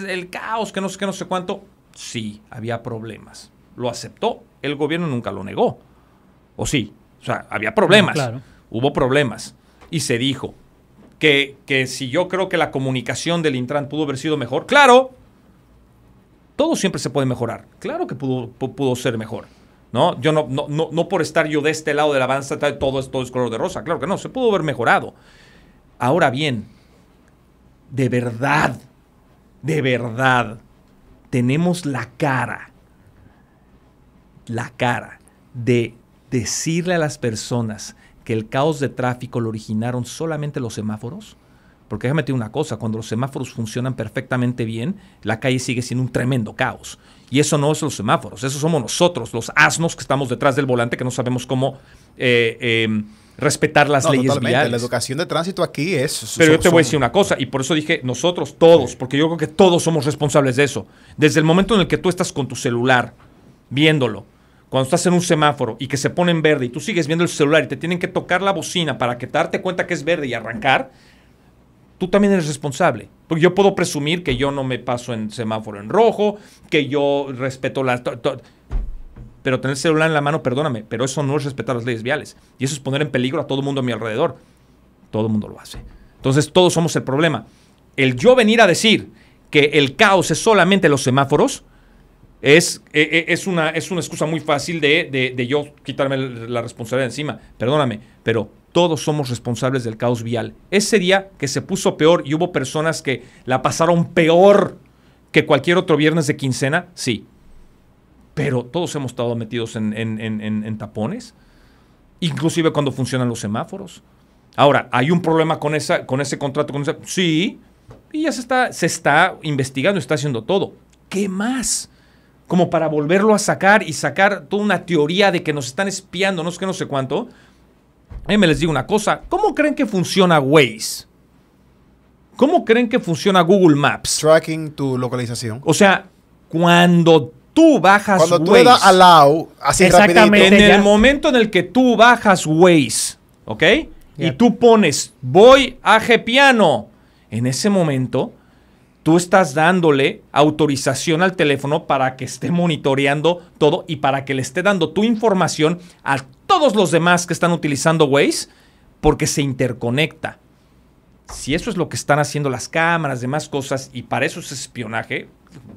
el caos, que no sé qué, no sé cuánto. Sí, había problemas. Lo aceptó, el gobierno nunca lo negó. ¿O sí? O sea, había problemas. Hubo problemas. Y se dijo que, que si yo creo que la comunicación del Intran pudo haber sido mejor, claro, todo siempre se puede mejorar. Claro que pudo, ser mejor. ¿no? Yo no, no, no, por estar yo de este lado de la balanza, todo todo es color de rosa. Claro que no, se pudo haber mejorado. Ahora bien, de verdad, de verdad, tenemos la cara, la cara de decirle a las personas que el caos de tráfico lo originaron solamente los semáforos? Porque déjame decir una cosa, cuando los semáforos funcionan perfectamente bien, la calle sigue siendo un tremendo caos. Y eso no es los semáforos, eso somos nosotros, los asnos que estamos detrás del volante, que no sabemos cómo eh, em, respetar las leyes La educación de tránsito aquí es... Pero yo te voy a decir una cosa, y por eso dije nosotros, todos, porque yo creo que todos somos responsables de eso. Desde el momento en el que tú estás con tu celular, viéndolo, cuando estás en un semáforo y que se pone en verde y tú sigues viendo el celular y te tienen que tocar la bocina para que te darte cuenta que es verde y arrancar, tú también eres responsable. Porque yo puedo presumir que yo no me paso en semáforo en rojo, que yo respeto la pero tener el celular en la mano, perdóname, pero eso no es respetar las leyes viales. Y eso es poner en peligro a todo el mundo a mi alrededor. Todo el mundo lo hace. Entonces todos somos el problema. El yo venir a decir que el caos es solamente los semáforos, es, e, e, es, una, es una excusa muy fácil de, de, yo quitarme la responsabilidad encima. Perdóname, pero todos somos responsables del caos vial. Ese día que se puso peor y hubo personas que la pasaron peor que cualquier otro viernes de quincena, sí, pero todos hemos estado metidos en, tapones, inclusive cuando funcionan los semáforos. Ahora, ¿hay un problema con, esa, con ese contrato? Sí, y ya se está, se está investigando, está haciendo todo. ¿Qué más? Como para volverlo a sacar y sacar toda una teoría de que nos están espiando, no sé qué, no sé cuánto. me les digo una cosa, ¿cómo creen que funciona Waze? ¿Cómo creen que funciona Google Maps? Tracking tu localización. O sea, cuando tú bajas Cuando tú Waze, das así Exactamente. En el momento en el que tú bajas Waze, ¿ok? Y tú pones, voy a Gepiano. En ese momento, tú estás dándole autorización al teléfono para que esté monitoreando todo y para que le esté dando tu información a todos los demás que están utilizando Waze porque se interconecta si eso es lo que están haciendo las cámaras, demás cosas, y para eso es espionaje,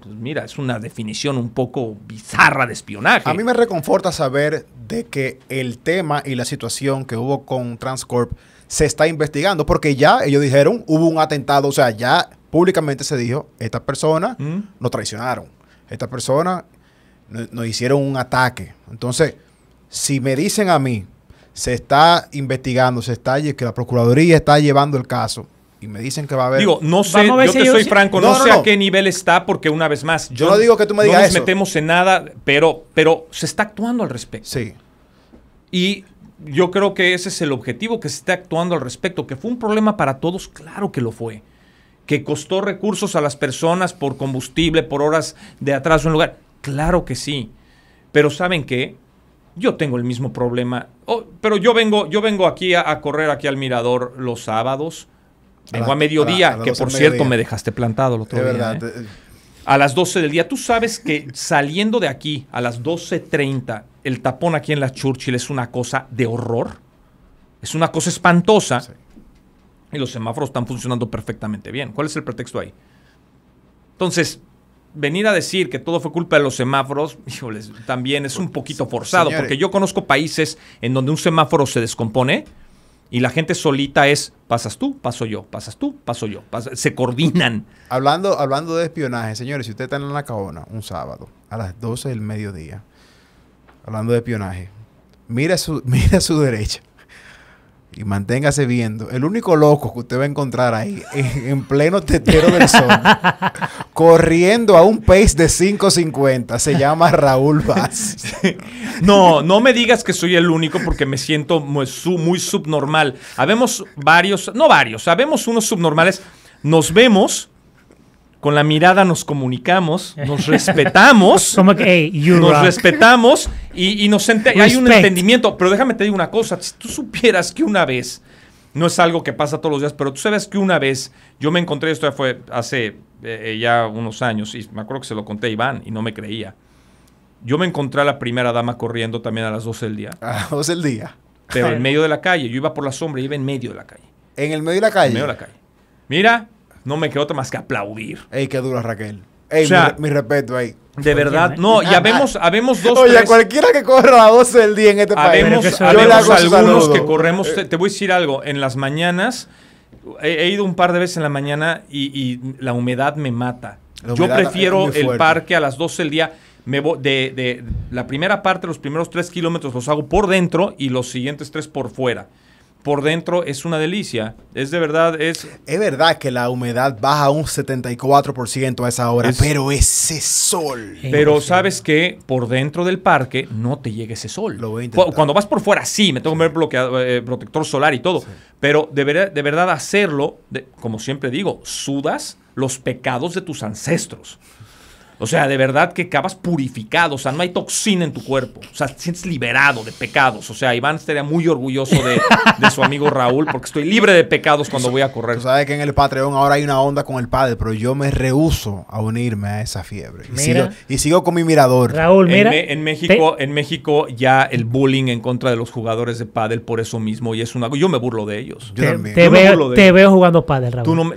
pues mira, es una definición un poco bizarra de espionaje. A mí me reconforta saber de que el tema y la situación que hubo con Transcorp se está investigando, porque ya ellos dijeron, hubo un atentado, o sea, ya públicamente se dijo, estas personas mm. nos traicionaron, estas personas nos hicieron un ataque. Entonces, si me dicen a mí se está investigando, se está que la Procuraduría está llevando el caso. Y me dicen que va a haber. Digo, no sé, yo te soy franco, no, sé a qué nivel está, porque una vez más. Yo, no digo que tú me digas. No nos metemos en nada, pero, pero se está actuando al respecto. Sí. Y yo creo que ese es el objetivo, que se está actuando al respecto. Que fue un problema para todos, claro que lo fue. Que costó recursos a las personas por combustible, por horas de atraso en lugar. Claro que sí. Pero ¿saben qué? yo tengo el mismo problema. Oh, pero yo vengo, yo vengo aquí a, correr aquí al mirador los sábados. Vengo a, mediodía, que por cierto me dejaste plantado el otro día. Verdad, ¿eh? Eh. A las 12 del día. Tú sabes que saliendo de aquí a las 12.30, el tapón aquí en la Churchill es una cosa de horror. Es una cosa espantosa. Y los semáforos están funcionando perfectamente bien. ¿Cuál es el pretexto ahí? Entonces, venir a decir que todo fue culpa de los semáforos, también es un poquito forzado, porque yo conozco países en donde un semáforo se descompone y la gente solita es, pasas tú, paso yo, pasas tú, paso yo, se coordinan. Hablando, hablando de espionaje, señores, si usted está en la caona un sábado a las 12 del mediodía, hablando de espionaje, mira su, mira a su derecha y manténgase viendo. El único loco que usted va a encontrar ahí, en, pleno tetero del sol, corriendo a un pace de 5.50, se llama Raúl Vaz. No, no me digas que soy el único porque me siento muy, muy subnormal. Habemos varios, no varios, habemos unos subnormales. Nos vemos con la mirada nos comunicamos, nos respetamos, nos respetamos y, hay un entendimiento. Pero déjame te digo una cosa, si tú supieras que una vez, no es algo que pasa todos los días, pero tú sabes que una vez yo me encontré, esto ya fue hace eh, eh, ya unos años, y me acuerdo que se lo conté a Iván y no me creía. Yo me encontré a la primera dama corriendo también a las 12 del día. A las 12 del día. Pero en medio de la calle, yo iba por la sombra, y iba en medio de la calle. ¿En el medio de la calle? En medio de la calle. Mira, no me quedó más que aplaudir. Ey, qué dura Raquel. Ey, mi, respeto ahí. De verdad, ¿eh? no, ya ah, vemos, ah. habemos dos. Oye, cualquiera que corra a las 12 del día en este parque. país. Habemos, algunos que corremos. Eh. Te, voy a decir algo. En las mañanas, he, ido un par de veces en la mañana y, la humedad me mata. yo prefiero el parque a las 12 del día. Me voy, de, de, la primera parte, los primeros tres kilómetros los hago por dentro y los siguientes tres por fuera por dentro es una delicia. Es de verdad, es... Es verdad que la humedad baja un 74% a esa hora, pero ese sol... Pero sabes que por dentro del parque no te llega ese sol. Cuando vas por fuera, sí, me tengo que ver eh, protector solar y todo. Pero de verdad, de verdad hacerlo, como siempre digo, sudas los pecados de tus ancestros. O sea, de verdad que acabas purificado, o sea, no hay toxina en tu cuerpo, o sea, te sientes liberado de pecados. O sea, Iván estaría muy orgulloso de, su amigo Raúl porque estoy libre de pecados cuando voy a correr. Tú sabes que en el Patreon ahora hay una onda con el padre, pero yo me rehúso a unirme a esa fiebre. Y, sigo, con mi mirador. Raúl, mira. En, México, en México ya el bullying en contra de los jugadores de pádel por eso mismo y es una yo me burlo de ellos. Yo te, veo, te veo jugando pádel, Raúl. Tú no,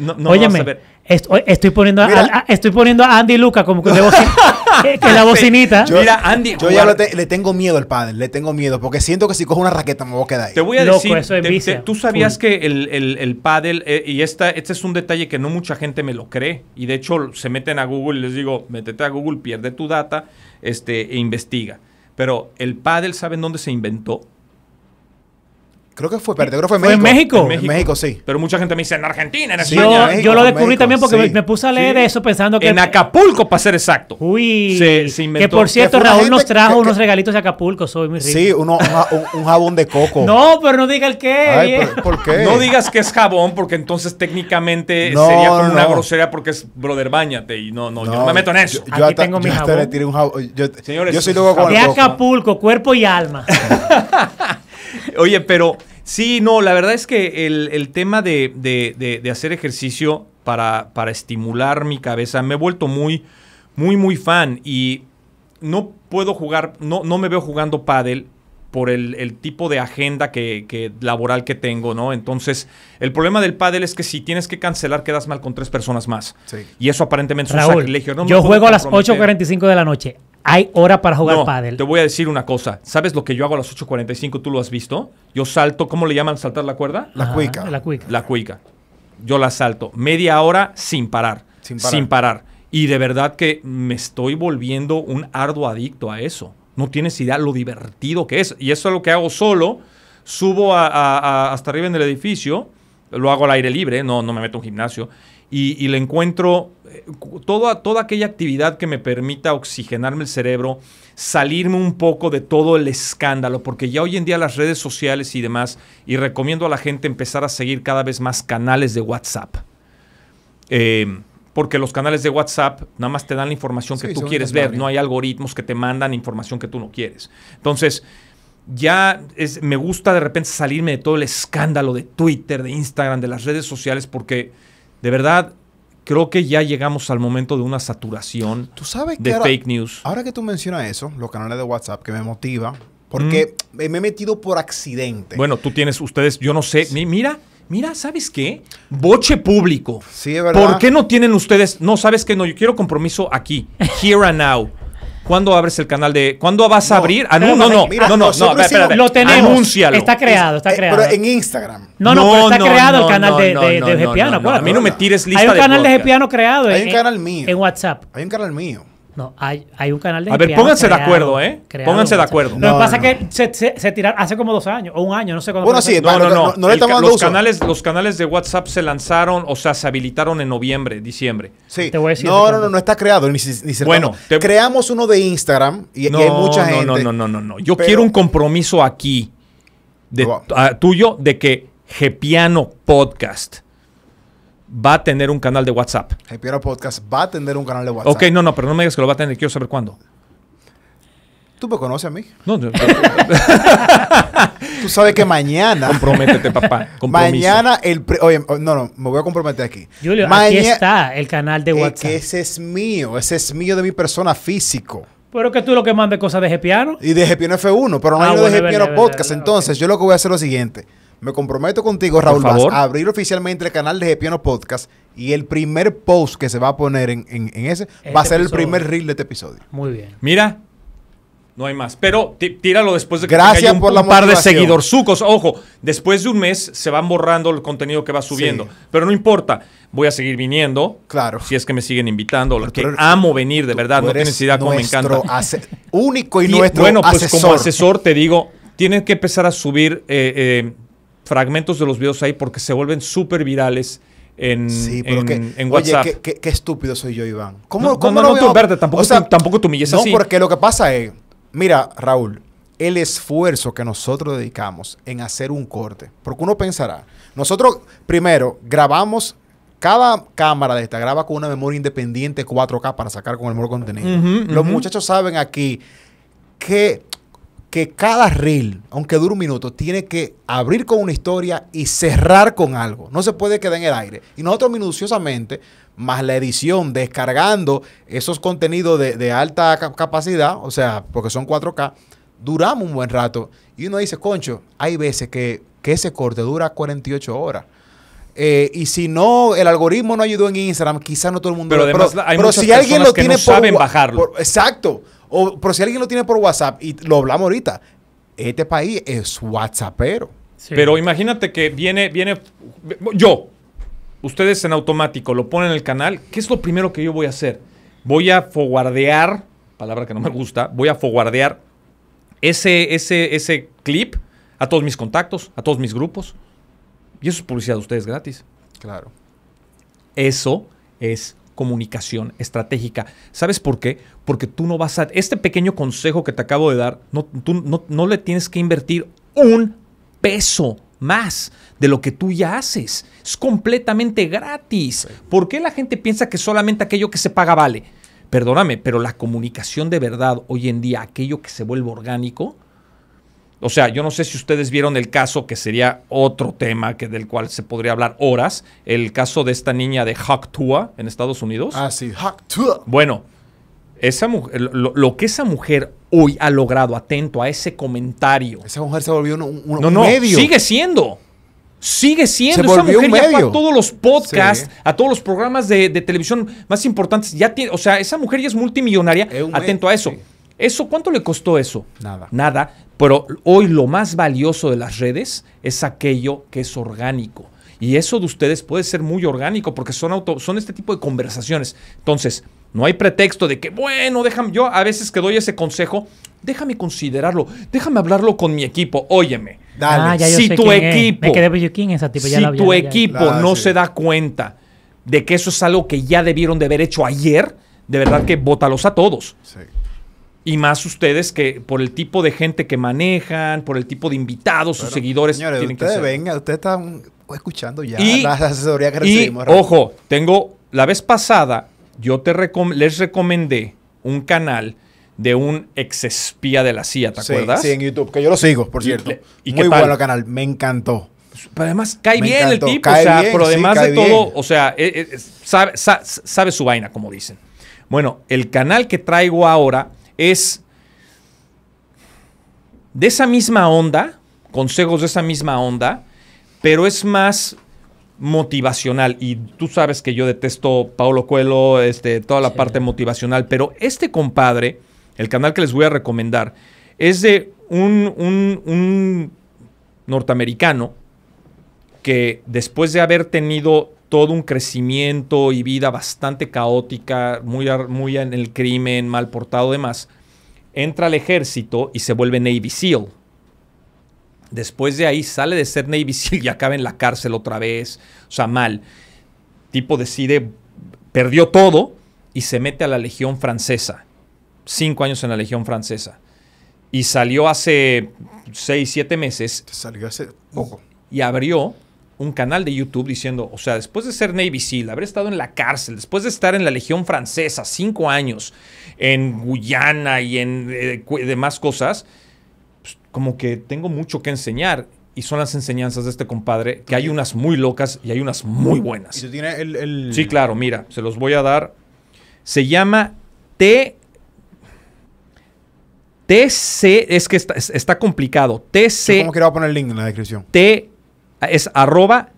Estoy, poniendo a, estoy poniendo a Andy Luca como que, la bocinita. Yo, mira, yo ya le tengo miedo al padre, le tengo miedo, porque siento que si cojo una raqueta me voy a quedar ahí. Te voy a decir, tú sabías que el, el, eh, y esta, este es un detalle que no mucha gente me lo cree, y de hecho se meten a Google y les digo, métete a Google, pierde tu data este, e investiga. Pero el pádel, ¿saben dónde se inventó? Creo que fue, creo que fue, México. en México. En México, sí. Pero mucha gente me dice en Argentina, en España. yo, lo descubrí también porque me puse a leer eso pensando que. En Acapulco, para ser exacto. Uy. Se, Que por cierto, Raúl nos trajo unos regalitos de Acapulco, soy muy rico. Sí, uno, un, jabón de coco. no, pero no diga el qué. Ay, eh. ¿por qué? No digas que es jabón, porque entonces técnicamente sería como una grosería porque es brother, bañate. Y no, no, yo no me meto en eso. Yo, Aquí tengo mi jabón. Yo, Señores, yo soy luego con De Acapulco, cuerpo y alma. Oye, pero sí, no, la verdad es que el, tema de, hacer ejercicio para, para estimular mi cabeza, me he vuelto muy, muy, muy fan y no puedo jugar, no, no me veo jugando pádel por el, tipo de agenda que, que, laboral que tengo, ¿no? Entonces, el problema del pádel es que si tienes que cancelar, quedas mal con tres personas más. Y eso aparentemente es un sacrilegio. No yo juego a las 8.45 de la noche hay hora para jugar no, Te voy a decir una cosa. ¿Sabes lo que yo hago a las 8.45? ¿Tú lo has visto? Yo salto, ¿cómo le llaman saltar la cuerda? La cuica. La cuica. Yo la salto. Media hora sin parar. Sin parar. Y de verdad que me estoy volviendo un arduo adicto a eso. No tienes idea lo divertido que es. Y eso es lo que hago solo. Subo hasta arriba en el edificio. Lo hago al aire libre. No, no me meto en un gimnasio y, le encuentro eh, toda, toda aquella actividad que me permita oxigenarme el cerebro, salirme un poco de todo el escándalo, porque ya hoy en día las redes sociales y demás, y recomiendo a la gente empezar a seguir cada vez más canales de WhatsApp. Eh, porque los canales de WhatsApp nada más te dan la información que tú quieres ver, no hay algoritmos que te mandan información que tú no quieres. Entonces, ya es, me gusta de repente salirme de todo el escándalo de Twitter, de Instagram, de las redes sociales, porque de verdad, creo que ya llegamos al momento de una saturación de fake news. Ahora que tú mencionas eso, los canales de WhatsApp, que me motiva, porque mm. me he metido por accidente. Bueno, tú tienes, ustedes, yo no sé, mira, mira, ¿sabes qué? Boche público. Sí, es verdad. ¿Por qué no tienen ustedes? No, ¿sabes qué? No, yo quiero compromiso aquí, here and now. ¿Cuándo abres el canal de.? ¿Cuándo vas a no, abrir? Ah, no, no, no. Mira, no, no, no, espera. Lo tenemos. Anúncialo. Está creado, está creado. Pero en Instagram. No, no, pero está creado el canal de, de, de Gepiano. Pues. a mí no me tires lista. Hay un canal de Gepiano creado. Hay un canal mío. En WhatsApp. Hay un canal mío. No, hay, un canal de... A ver, pónganse de acuerdo, ¿eh? pónganse de acuerdo. lo que pasa es que se, tiraron hace como dos años, o un año, no sé cuándo. Bueno, sí, no, no, no. le estamos dando los, Canales, los canales de WhatsApp se lanzaron, o sea, se habilitaron en noviembre, diciembre. Sí. Te voy a decir no, no, no, no está creado, ni, Bueno, creamos uno de Instagram y, hay mucha gente. No, no, no, no, no. Yo quiero un compromiso aquí de, ah, tuyo de que Gepiano Podcast va a tener un canal de WhatsApp. Gepiano Podcast va a tener un canal de WhatsApp. Ok, no, no, pero no me digas que lo va a tener. Quiero saber cuándo. ¿Tú me conoces a mí? No, no. Tú sabes que mañana. Comprométete, papá. Mañana el. Oye, no, no, me voy a comprometer aquí. Julio, aquí está el canal de WhatsApp. que ese es mío, ese es mío de mi persona físico. Pero que tú lo que mandes cosas de Gepiano. Y de Gepiano F1, pero no ah, hay de Gepiano Podcast. entonces, yo lo que voy a hacer es lo siguiente. Me comprometo contigo, Raúl, a abrir oficialmente el canal de Gepiano Podcast y el primer post que se va a poner en, ese este va a ser el primer reel de este episodio. Muy bien. Mira, no hay más. Pero tíralo después de que Gracias un, par de sucos. Ojo, después de un mes se van borrando el contenido que va subiendo. Pero no importa, voy a seguir viniendo. Claro. Si es que me siguen invitando, lo que amo venir, de verdad. No tienes necesidad como me encanta. Único y, nuestro. Bueno, pues como asesor te digo, tienes que empezar a subir. Eh, eh, fragmentos de los videos ahí porque se vuelven súper virales. En, sí, en, WhatsApp. Oye, qué, estúpido soy yo, Iván. ¿Cómo, no, cómo no, no, tampoco, tampoco te humilles no, No, porque lo que pasa es, mira, Raúl, el esfuerzo que nosotros dedicamos en hacer un corte, porque uno pensará, nosotros primero grabamos cada cámara de esta graba con una memoria independiente 4K para sacar con el mejor contenido. Los muchachos saben aquí que que cada reel, aunque dure un minuto, tiene que abrir con una historia y cerrar con algo. No se puede quedar en el aire. Y nosotros minuciosamente, más la edición, descargando esos contenidos de, alta capacidad, o sea, porque son 4K, duramos un buen rato. Y uno dice, concho, hay veces que, que ese corte dura 48 horas. Eh, y si no, el algoritmo no ayudó en Instagram, quizás no todo el mundo. Pero, además, hay pero si alguien lo que tiene saben bajarlo. exacto. O, pero si alguien lo tiene por WhatsApp, y lo hablamos ahorita, este país es WhatsAppero. Pero imagínate que viene, viene, yo, ustedes en automático lo ponen en el canal, ¿qué es lo primero que yo voy a hacer? Voy a foguardear, palabra que no me gusta, voy a foguardear ese, ese, ese clip a todos mis contactos, a todos mis grupos y eso es publicidad de ustedes gratis. Claro. Eso es comunicación estratégica. ¿Sabes por qué? Porque tú no vas a... Este pequeño consejo que te acabo de dar, no, tú no, le tienes que invertir un peso más de lo que tú ya haces. Es completamente gratis. ¿Por qué la gente piensa que solamente aquello que se paga vale? Perdóname, pero la comunicación de verdad hoy en día, aquello que se vuelve orgánico, o sea, yo no sé si ustedes vieron el caso, que sería otro tema que, del cual se podría hablar horas, el caso de esta niña de Tua en Estados Unidos. Ah, sí, Tua. Bueno, esa mujer, lo, que esa mujer hoy ha logrado, atento a ese comentario. Esa mujer se volvió un, medio. Sigue siendo. Sigue siendo. Se esa mujer ya a todos los podcasts, a todos los programas de, televisión más importantes. Ya tiene, o sea, esa mujer ya es multimillonaria. atento a eso. ¿Eso cuánto le costó eso? Nada. Nada. Pero hoy lo más valioso de las redes es aquello que es orgánico. Y eso de ustedes puede ser muy orgánico porque son, auto, son este tipo de conversaciones. Entonces, no hay pretexto de que, bueno, déjame, yo a veces que doy ese consejo, déjame considerarlo, déjame hablarlo con mi equipo, óyeme. si tu equipo, si tu equipo no se da cuenta de que eso es algo que ya debieron de haber hecho ayer, de verdad que bótalos a todos. Y más ustedes que por el tipo de gente que manejan, por el tipo de invitados, sus seguidores señores, ustedes vengan. venga, ustedes están escuchando ya y, la asesoría que recibimos. ojo, tengo, la vez pasada yo te les recomendé un canal de un ex espía de la CIA, ¿te acuerdas? Sí, en YouTube, que yo lo sigo, por cierto. Y, Muy bueno el canal, me encantó. Pero además cae bien el tipo, o sea, pero además de todo, o sea, eh, eh, sabe su vaina, como dicen. Bueno, el canal que traigo ahora es de esa misma onda, consejos de esa misma onda, pero es más motivacional. Y tú sabes que yo detesto Paulo Coelho, este, toda la parte motivacional, pero este compadre, el canal que les voy a recomendar, es de un, un, un norteamericano que después de haber tenido todo un crecimiento y vida bastante caótica, muy, muy en el crimen, mal portado, demás, entra al ejército y se vuelve Navy SEAL. Después de ahí sale de ser Navy SEAL y acaba en la cárcel otra vez. O sea, mal. Tipo decide, perdió todo y se mete a la Legión Francesa. Cinco años en la Legión Francesa. Y salió hace seis, siete meses. Salió hace poco. Y abrió un canal de YouTube diciendo, o sea, después de ser Navy SEAL, haber estado en la cárcel, después de estar en la Legión Francesa cinco años, en Guyana y en eh, demás cosas, pues, como que tengo mucho que enseñar. Y son las enseñanzas de este compadre, que hay unas muy locas y hay unas muy buenas. tiene el, Sí, claro, mira, se los voy a dar. Se llama T... TC, es que está, está complicado. TC. ¿Cómo que le voy a poner el link en la descripción? T es arroba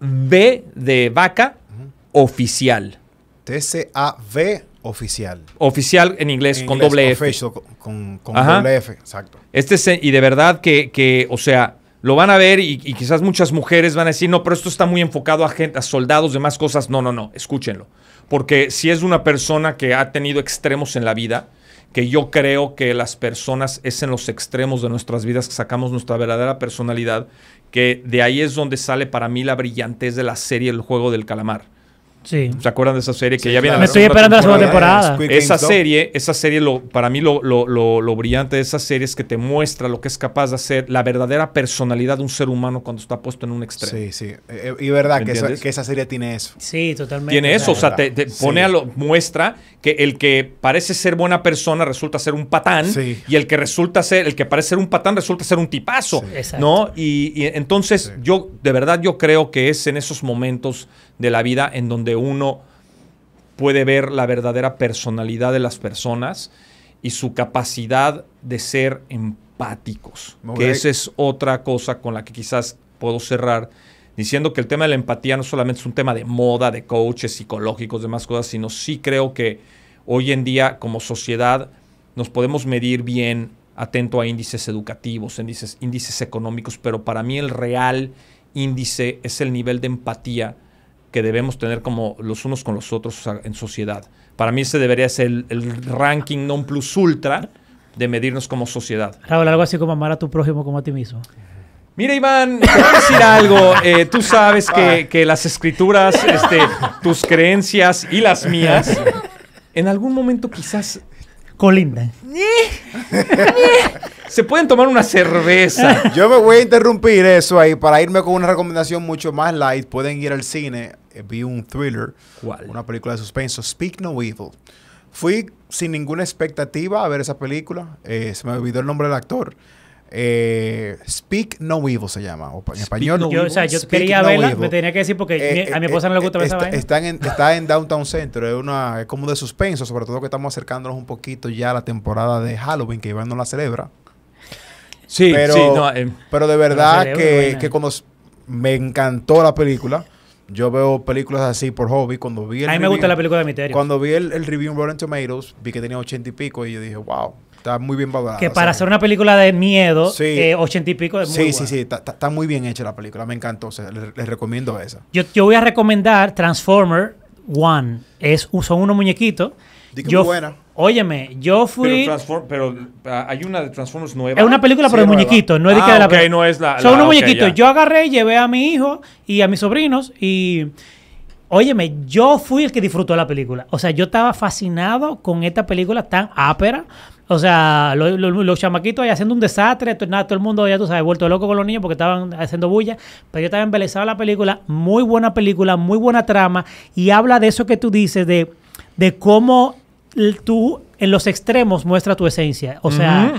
b de vaca oficial. TCAV oficial. Oficial en inglés, con doble F. con, doble F, exacto. Este y de verdad que, o sea, lo van a ver y, quizás muchas mujeres van a decir, no, pero esto está muy enfocado a, gente, a soldados, demás cosas. No, no, no, escúchenlo. Porque si es una persona que ha tenido extremos en la vida, que yo creo que las personas es en los extremos de nuestras vidas que sacamos nuestra verdadera personalidad, que de ahí es donde sale para mí la brillantez de la serie El juego del calamar ¿Se acuerdan de esa serie que ya viene? Me estoy esperando la segunda temporada. Esa serie, esa serie para mí lo, lo, brillante de esa serie es que te muestra lo que es capaz de hacer la verdadera personalidad de un ser humano cuando está puesto en un extremo. Sí, sí. Eh, eh, y verdad que esa, serie tiene eso. Sí, totalmente. Tiene eso, o sea, te, pone a lo, muestra que el que parece ser buena persona resulta ser un patán y el que resulta ser, el que parece ser un patán resulta ser un tipazo, ¿no? Y, y entonces yo, de verdad, yo creo que es en esos momentos de la vida en donde uno puede ver la verdadera personalidad de las personas y su capacidad de ser empáticos. esa es otra cosa con la que quizás puedo cerrar diciendo que el tema de la empatía no solamente es un tema de moda, de coaches psicológicos, demás cosas, sino sí creo que hoy en día como sociedad nos podemos medir bien atento a índices educativos, índices, índices económicos, pero para mí el real índice es el nivel de empatía que debemos tener como los unos con los otros en sociedad. Para mí ese debería ser el, ranking non plus ultra de medirnos como sociedad. Raúl, algo así como amar a tu prójimo como a ti mismo. Mira, Iván, te voy a decir algo. Eh, tú sabes que, ah. las escrituras, este, tus creencias y las mías, en algún momento quizás colinda. Se pueden tomar una cerveza. Yo me voy a interrumpir eso ahí para irme con una recomendación mucho más light. Pueden ir al cine eh, vi un thriller, una película de suspenso, Speak No Evil. Fui sin ninguna expectativa a ver esa película. Eh, se me olvidó el nombre del actor. Eh, Speak No Evil se llama, en español. No yo, o sea, yo quería verla, me tenía que decir porque a mi esposa no le gusta ver esa vaina. Está en, Downtown Center, es, una, como de suspenso, sobre todo que estamos acercándonos un poquito ya a la temporada de Halloween, que Iván no la celebra. Sí, pero, em, de verdad que, que cuando me encantó la película. Yo veo películas así por hobby. Cuando vi el A mí me gusta la película de misterio. Cuando vi el, review en Rotten Tomatoes, vi que tenía ochenta y pico y yo dije, wow, está muy bien valorada. Que para hacer una película de miedo, eh, ochenta y pico es muy Sí, sí, sí, está, muy bien hecha la película. Me encantó. les, recomiendo esa. Yo, yo voy a recomendar Transformer One. Es, son unos muñequitos. Yo, muy buena. Óyeme, yo fui. Pero, ah, hay una de Transformers nueva. Es una película, por el de muñequitos. No es de ah, la no es la. Son unos muñequitos. Yo agarré, y llevé a mi hijo y a mis sobrinos y. Óyeme, yo fui el que disfrutó la película. O sea, yo estaba fascinado con esta película tan ápera. O sea, los, chamaquitos ahí haciendo un desastre. Todo, todo el mundo ya, tú sabes, vuelto loco con los niños porque estaban haciendo bulla. Pero yo estaba embelesado la película. Muy buena película, muy buena trama. Y habla de eso que tú dices, de, de cómo tú en los extremos muestra tu esencia. O sea,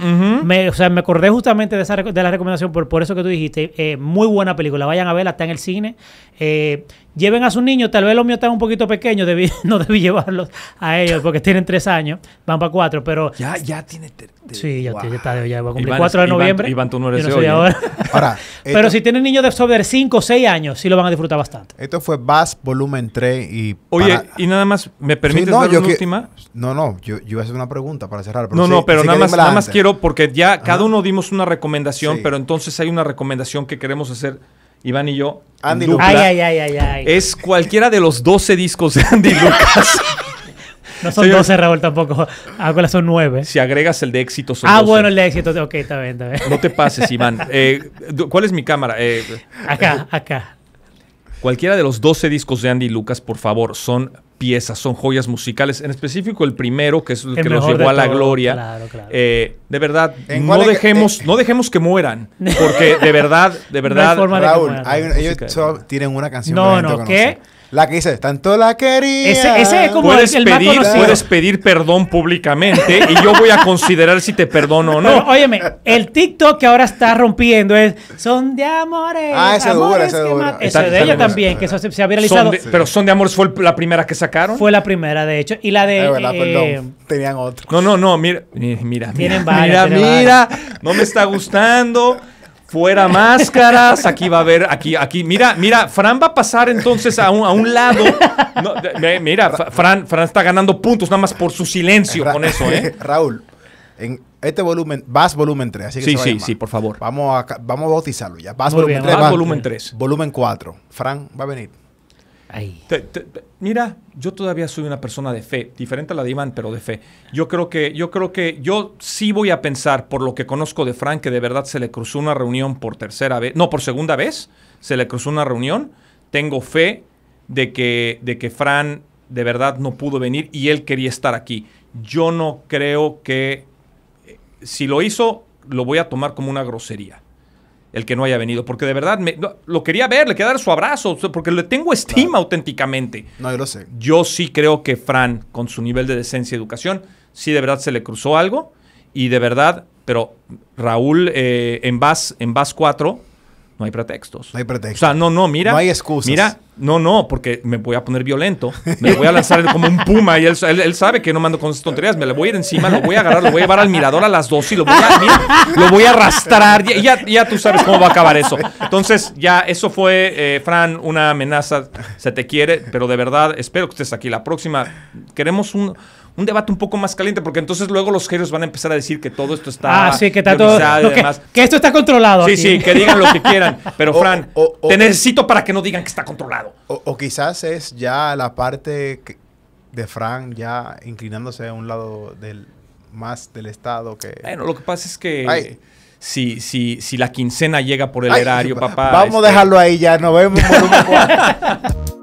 Me, acordé justamente de, esa, de la recomendación por, por eso que tú dijiste. Eh, muy buena película. Vayan a verla, está en el cine. Eh, lleven a sus niños, tal vez los míos están un poquito pequeños, no debí llevarlos a ellos porque tienen tres años, van para cuatro, pero... Ya, ya tiene... sí, ya, está, ya va a cumplir cuatro de noviembre. Iván, tú no eres hoy, ¿eh? ahora. pero si tienen niños de sobre 5 o 6 años, sí lo van a disfrutar bastante. Esto fue Bass Volumen 3 y... Oye, y nada más, ¿me permites dar una última? No, no, yo, yo, iba a hacer una pregunta para cerrar. Pero no, no, pero nada, más, nada más quiero, porque ya cada uno dimos una recomendación, pero entonces hay una recomendación que queremos hacer Iván y yo. Andy Lucas. Ay, ay, ay, ay, Es cualquiera de los 12 discos de Andy Lucas. No son 12, Raúl, tampoco. Ahora son 9. Si agregas el de éxito, son Ah, bueno, el de éxito. Ok, está bien, está bien. No te pases, Iván. Eh, ¿Cuál es mi cámara? Eh, acá, acá. Cualquiera de los 12 discos de Andy Lucas, por favor, son piezas, son joyas musicales. En específico, el primero, que es el, que nos llevó a la gloria. Eh, de verdad, no dejemos, que, eh, no dejemos que mueran. Porque de verdad, de verdad. Raúl, ellos tienen una canción. No, no, la que dice, tanto la quería. Ese, es como puedes el, pedir, Puedes pedir perdón públicamente y yo voy a considerar si te perdono o no. Pero, óyeme, el TikTok que ahora está rompiendo es son de amores. Ah, ese dura, ese dura. Eso de ella también, que eso se, había ha viralizado. Pero son de amores fue la primera que sacaron. Fue la primera, de hecho. Y la de... Ah, eh, Tenían otros No, no, no, mira, mira, mira. mira, mira, no me está gustando. Fuera máscaras, aquí va a haber, aquí, aquí, mira, mira, Fran va a pasar entonces a un, a un lado. mira, Fran, Fran está ganando puntos nada más por su silencio con eso, ¿eh? Raúl, en este volumen, VAS volumen 3, así que Sí, sí, sí, por favor. Vamos a, vamos a bautizarlo ya. VAS volumen, VAS volumen 3. Volumen 4. Fran va a venir mira, yo todavía soy una persona de fe, diferente a la de Iván, pero de fe. Yo creo que, yo creo que, yo sí voy a pensar, por lo que conozco de Fran, que de verdad se le cruzó una reunión por tercera vez, no, por segunda vez, se le cruzó una reunión. Tengo fe de que, de que Fran de verdad no pudo venir y él quería estar aquí. Yo no creo que, eh, si lo hizo, lo voy a tomar como una grosería el que no haya venido, porque de verdad me, lo quería ver, le quería dar su abrazo, porque le tengo estima auténticamente. No, yo lo sé. Yo sí creo que Fran, con su nivel de decencia y educación, sí de verdad se le cruzó algo y de verdad, pero Raúl eh, en VAS en VAS 4 no hay pretextos. No hay pretextos. O sea, no, no, mira. No hay excusas. Mira, no, no, porque me voy a poner violento. Me voy a lanzar como un puma y él, sabe que no mando con esas tonterías. Me le voy a ir encima, lo voy a agarrar, lo voy a llevar al mirador a las dos y lo voy a, lo voy a arrastrar. Ya, ya, tú sabes cómo va a acabar eso. Entonces, ya, eso fue, eh, Fran, una amenaza. Se te quiere, pero de verdad, espero que estés aquí la próxima. Queremos un un debate un poco más caliente, porque entonces luego los haters van a empezar a decir que todo esto está. Ah, sí, que todo. que, esto está controlado. Sí, sí, que digan lo que quieran. Pero, Fran, te necesito para que no digan que está controlado. O, quizás es ya la parte de Fran ya inclinándose a un lado del más del Estado que. Bueno, lo que pasa es que. Si, si, si la quincena llega por el erario, papá. Vamos a este dejarlo ahí ya, nos vemos. un